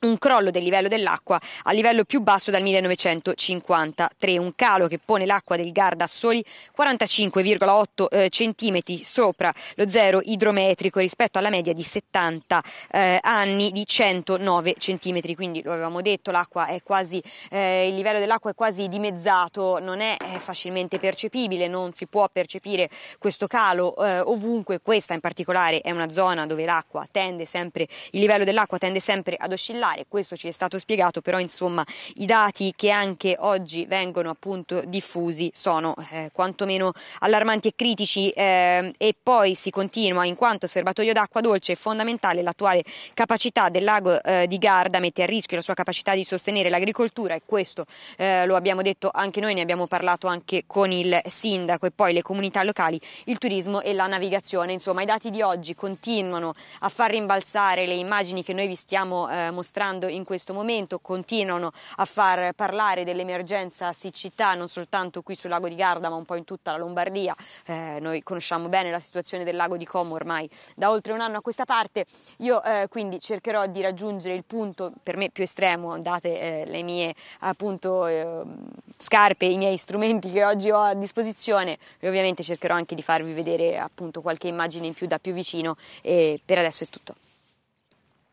un crollo del livello dell'acqua al livello più basso dal 1953, un calo che pone l'acqua del Garda a soli 45,8 eh, cm sopra lo zero idrometrico rispetto alla media di 70 eh, anni di 109 cm, quindi lo avevamo detto, quasi, eh, il livello dell'acqua è quasi dimezzato, non è facilmente percepibile, non si può percepire questo calo eh, ovunque, questa in particolare è una zona dove l'acqua tende sempre, il livello dell'acqua tende sempre ad oscillare fare, questo ci è stato spiegato, però insomma i dati che anche oggi vengono appunto diffusi sono eh, quantomeno allarmanti e critici eh, e poi si continua in quanto serbatoio d'acqua dolce è fondamentale l'attuale capacità del lago eh, di Garda mette a rischio la sua capacità di sostenere l'agricoltura e questo eh, lo abbiamo detto anche noi, ne abbiamo parlato anche con il sindaco e poi le comunità locali, il turismo e la navigazione, insomma i dati di oggi continuano a far rimbalzare le immagini che noi vi stiamo eh, mostrando mostrando in questo momento, continuano a far parlare dell'emergenza siccità non soltanto qui sul lago di Garda ma un po' in tutta la Lombardia. Eh, noi conosciamo bene la situazione del lago di Como ormai da oltre un anno a questa parte. Io eh, quindi cercherò di raggiungere il punto per me più estremo, date eh, le mie appunto ehm, scarpe, i miei strumenti che oggi ho a disposizione e ovviamente cercherò anche di farvi vedere appunto qualche immagine in più da più vicino e per adesso è tutto.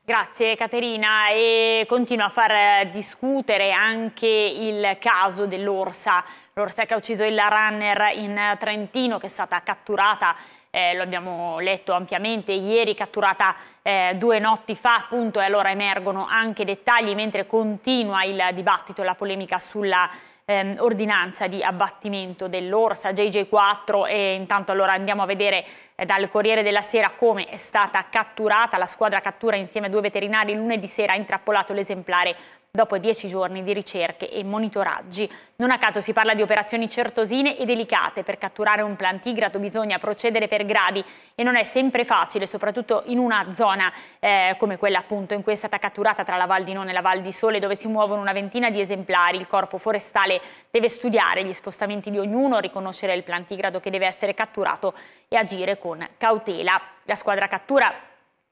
Grazie Caterina e continua a far eh, discutere anche il caso dell'orsa, l'orsa che ha ucciso il runner in Trentino che è stata catturata, eh, lo abbiamo letto ampiamente ieri, catturata eh, due notti fa appunto e allora emergono anche dettagli mentre continua il dibattito e la polemica sulla Ehm, ordinanza di abbattimento dell'orsa JJ4 e intanto allora andiamo a vedere dal Corriere della Sera come è stata catturata, la squadra cattura insieme a due veterinari lunedì sera ha intrappolato l'esemplare dopo dieci giorni di ricerche e monitoraggi. Non a caso si parla di operazioni certosine e delicate. Per catturare un plantigrado bisogna procedere per gradi e non è sempre facile, soprattutto in una zona eh, come quella appunto in cui è stata catturata tra la Val di Non e la Val di Sole, dove si muovono una ventina di esemplari. Il corpo forestale deve studiare gli spostamenti di ognuno, riconoscere il plantigrado che deve essere catturato e agire con cautela. La squadra cattura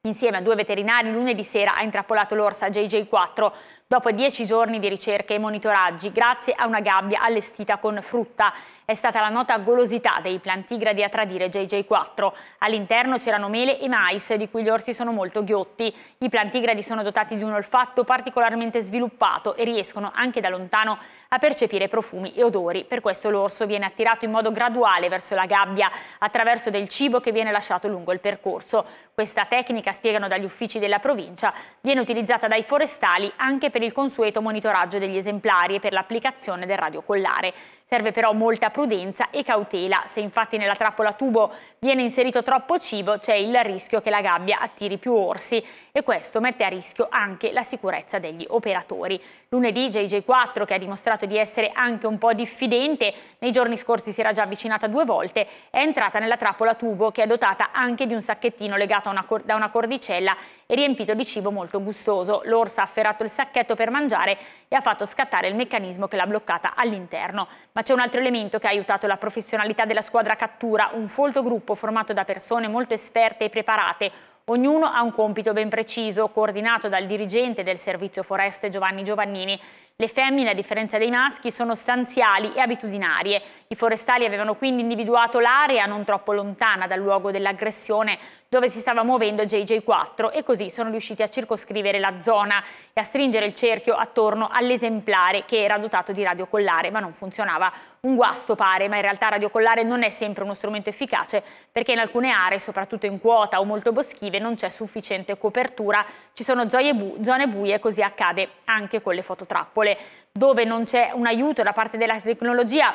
Insieme a due veterinari lunedì sera ha intrappolato l'orsa JJ4 Dopo dieci giorni di ricerche e monitoraggi, grazie a una gabbia allestita con frutta, è stata la nota golosità dei plantigradi a tradire JJ4. All'interno c'erano mele e mais, di cui gli orsi sono molto ghiotti. I plantigradi sono dotati di un olfatto particolarmente sviluppato e riescono anche da lontano a percepire profumi e odori. Per questo l'orso viene attirato in modo graduale verso la gabbia attraverso del cibo che viene lasciato lungo il percorso. Questa tecnica, spiegano dagli uffici della provincia, viene utilizzata dai forestali anche per per il consueto monitoraggio degli esemplari e per l'applicazione del radiocollare. Serve però molta prudenza e cautela. Se infatti nella trappola tubo viene inserito troppo cibo, c'è il rischio che la gabbia attiri più orsi e questo mette a rischio anche la sicurezza degli operatori. Lunedì JJ4, che ha dimostrato di essere anche un po' diffidente, nei giorni scorsi si era già avvicinata due volte, è entrata nella trappola tubo che è dotata anche di un sacchettino legato una da una cordicella e riempito di cibo molto gustoso. L'orsa ha afferrato il sacchetto per mangiare e ha fatto scattare il meccanismo che l'ha bloccata all'interno. Ma ma c'è un altro elemento che ha aiutato la professionalità della squadra Cattura, un folto gruppo formato da persone molto esperte e preparate, Ognuno ha un compito ben preciso, coordinato dal dirigente del servizio foreste Giovanni Giovannini. Le femmine, a differenza dei maschi, sono stanziali e abitudinarie. I forestali avevano quindi individuato l'area non troppo lontana dal luogo dell'aggressione dove si stava muovendo JJ4 e così sono riusciti a circoscrivere la zona e a stringere il cerchio attorno all'esemplare che era dotato di radiocollare ma non funzionava un guasto pare, ma in realtà radiocollare non è sempre uno strumento efficace perché in alcune aree, soprattutto in quota o molto boschive, non c'è sufficiente copertura, ci sono bu zone buie così accade anche con le fototrappole. Dove non c'è un aiuto da parte della tecnologia,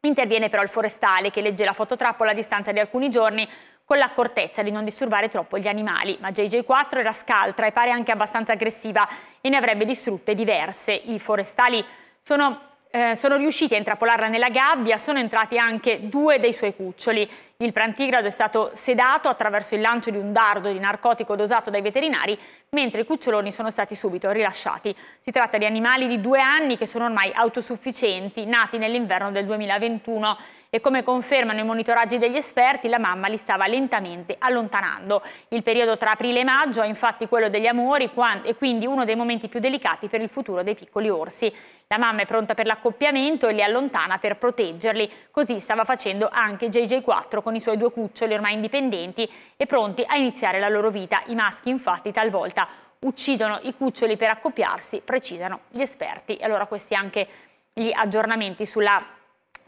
interviene però il forestale che legge la fototrappola a distanza di alcuni giorni con l'accortezza di non disturbare troppo gli animali, ma JJ4 era scaltra e pare anche abbastanza aggressiva e ne avrebbe distrutte diverse. I forestali sono eh, sono riusciti a intrappolarla nella gabbia, sono entrati anche due dei suoi cuccioli. Il prantigrado è stato sedato attraverso il lancio di un dardo di narcotico dosato dai veterinari, mentre i cuccioloni sono stati subito rilasciati. Si tratta di animali di due anni che sono ormai autosufficienti, nati nell'inverno del 2021 e come confermano i monitoraggi degli esperti la mamma li stava lentamente allontanando. Il periodo tra aprile e maggio è infatti quello degli amori e quindi uno dei momenti più delicati per il futuro dei piccoli orsi. La mamma è pronta per l'accoppiamento e li allontana per proteggerli, così stava facendo anche JJ4 con i suoi due cuccioli ormai indipendenti e pronti a iniziare la loro vita. I maschi infatti talvolta uccidono i cuccioli per accoppiarsi, precisano gli esperti. E allora questi anche gli aggiornamenti sulla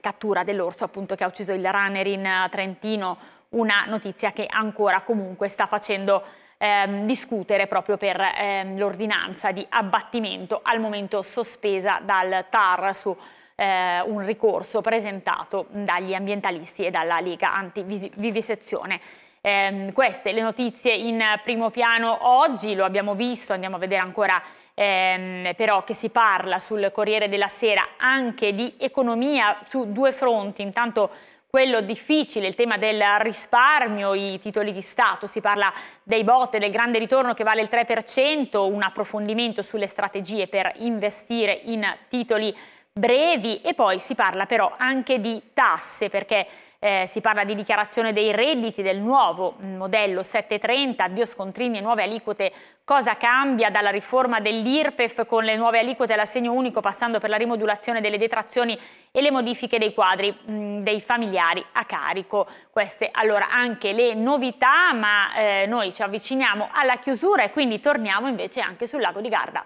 cattura dell'orso appunto che ha ucciso il runner in Trentino, una notizia che ancora comunque sta facendo ehm, discutere proprio per ehm, l'ordinanza di abbattimento al momento sospesa dal TAR su eh, un ricorso presentato dagli ambientalisti e dalla Lega Antivivisezione. Eh, queste le notizie in primo piano oggi, lo abbiamo visto, andiamo a vedere ancora ehm, però che si parla sul Corriere della Sera anche di economia su due fronti, intanto quello difficile, il tema del risparmio, i titoli di Stato, si parla dei bot, del grande ritorno che vale il 3%, un approfondimento sulle strategie per investire in titoli brevi e poi si parla però anche di tasse perché eh, si parla di dichiarazione dei redditi, del nuovo mm, modello 730, addio scontrini e nuove aliquote. Cosa cambia dalla riforma dell'IRPEF con le nuove aliquote all'assegno unico, passando per la rimodulazione delle detrazioni e le modifiche dei quadri mh, mm, dei familiari a carico? Queste allora anche le novità, ma eh, noi ci avviciniamo alla chiusura e quindi torniamo invece anche sul lago di Garda.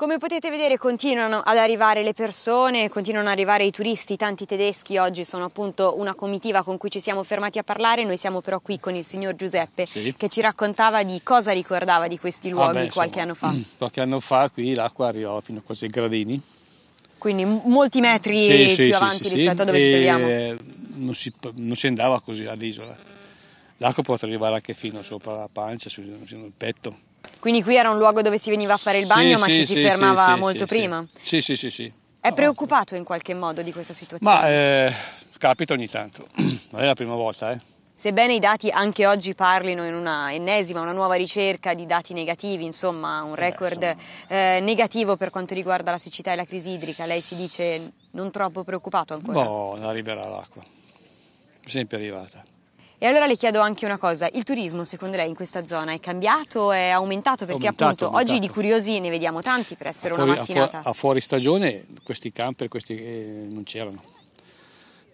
Come potete vedere continuano ad arrivare le persone, continuano ad arrivare i turisti, tanti tedeschi oggi sono appunto una comitiva con cui ci siamo fermati a parlare, noi siamo però qui con il signor Giuseppe sì. che ci raccontava di cosa ricordava di questi ah, luoghi ah beh, qualche insomma, anno fa. Mm, qualche anno fa qui l'acqua arrivò fino a quasi ai gradini. Quindi molti metri sì, più sì, avanti rispetto a dove ci troviamo. Non si, non si andava così all'isola. L'acqua può arrivare anche fino sopra la pancia, sul, sul petto quindi qui era un luogo dove si veniva a fare il bagno, sì, ma sì, ci si sì, fermava molto prima. Sì, sì, sì, sì. È preoccupato in qualche modo di questa situazione? Ma eh, capita ogni tanto, non è la prima volta, eh. Sebbene i dati anche oggi parlino in una ennesima, una nuova ricerca di dati negativi, insomma un record Beh, insomma. Eh, negativo per quanto riguarda la siccità e la crisi idrica, lei si dice non troppo preoccupato ancora? No, non arriverà l'acqua, è sempre arrivata. E allora le chiedo anche una cosa, il turismo secondo lei in questa zona è cambiato, è aumentato? Perché aumentato, appunto aumentato. oggi di curiosi ne vediamo tanti per essere fuori, una mattinata. A fuori, a fuori, stagione questi camper questi, eh, non c'erano.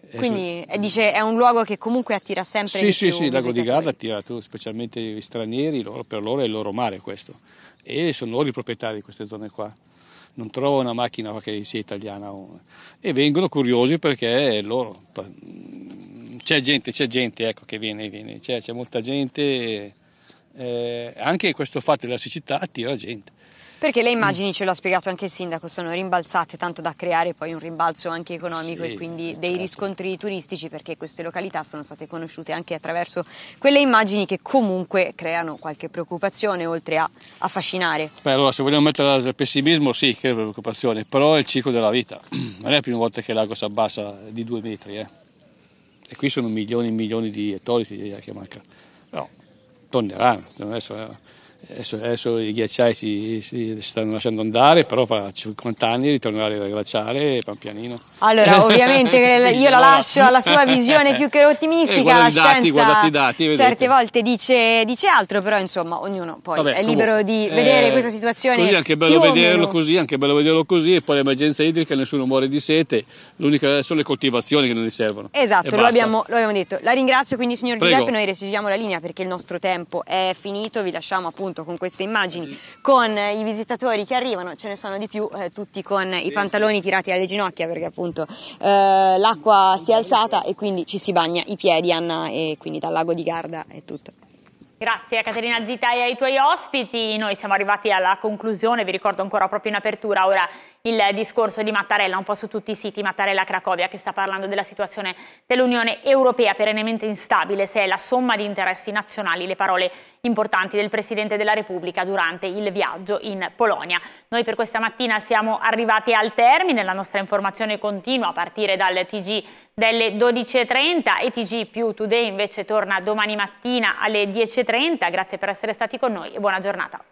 Eh, Quindi eh, dice, è un luogo che comunque attira sempre sì, di sì, più Sì, sì, il lago di Garda attira specialmente gli stranieri, loro, per loro è il loro mare questo. E sono loro i proprietari di queste zone qua non trovano una macchina che sia italiana e vengono curiosi perché è loro c'è gente, c'è gente ecco, che viene, viene. C'è, c'è, molta gente, eh, eh anche questo fatto della siccità attira gente. Perché le immagini, ce l'ha spiegato anche il sindaco, sono rimbalzate tanto da creare poi un rimbalzo anche economico sì, e quindi dei certo. riscontri turistici perché queste località sono state conosciute anche attraverso quelle immagini che comunque creano qualche preoccupazione oltre a affascinare. Beh allora se vogliamo mettere il pessimismo sì, crea preoccupazione, però è il ciclo della vita, non è la prima volta che lago si abbassa di due metri. Eh. E qui sono milioni e milioni di ettolitri eh, che manca. No, torneranno. Adesso, eh. Adesso, adesso, i ghiacciai si, si, stanno lasciando andare, però fra 50 anni ritornerà il glaciare pian pianino. Allora, ovviamente io la lascio alla sua visione più che ottimistica, eh, la dati, scienza i dati, certe volte dice, dice, altro, però insomma ognuno poi Vabbè, è libero comunque, di eh, vedere eh, questa situazione. Così anche bello vederlo così, anche bello vederlo così, e poi l'emergenza idrica, nessuno muore di sete, l'unica sono le coltivazioni che non gli servono. Esatto, lo abbiamo, lo abbiamo, detto. La ringrazio quindi signor Prego. Giuseppe, noi restituiamo la linea perché il nostro tempo è finito, vi lasciamo appunto appunto con queste immagini, con i visitatori che arrivano, ce ne sono di più, eh, tutti con i pantaloni tirati alle ginocchia perché appunto eh, l'acqua si è alzata e quindi ci si bagna i piedi, Anna, e quindi dal lago di Garda è tutto. Grazie a Caterina Zita e ai tuoi ospiti, noi siamo arrivati alla conclusione, vi ricordo ancora proprio in apertura ora il discorso di Mattarella, un po' su tutti i siti, Mattarella Cracovia, che sta parlando della situazione dell'Unione Europea perennemente instabile, se è la somma di interessi nazionali, le parole importanti del Presidente della Repubblica durante il viaggio in Polonia. Noi per questa mattina siamo arrivati al termine, la nostra informazione continua a partire dal TG delle 12.30 e TG più Today invece torna domani mattina alle 10.30. Grazie per essere stati con noi e buona giornata.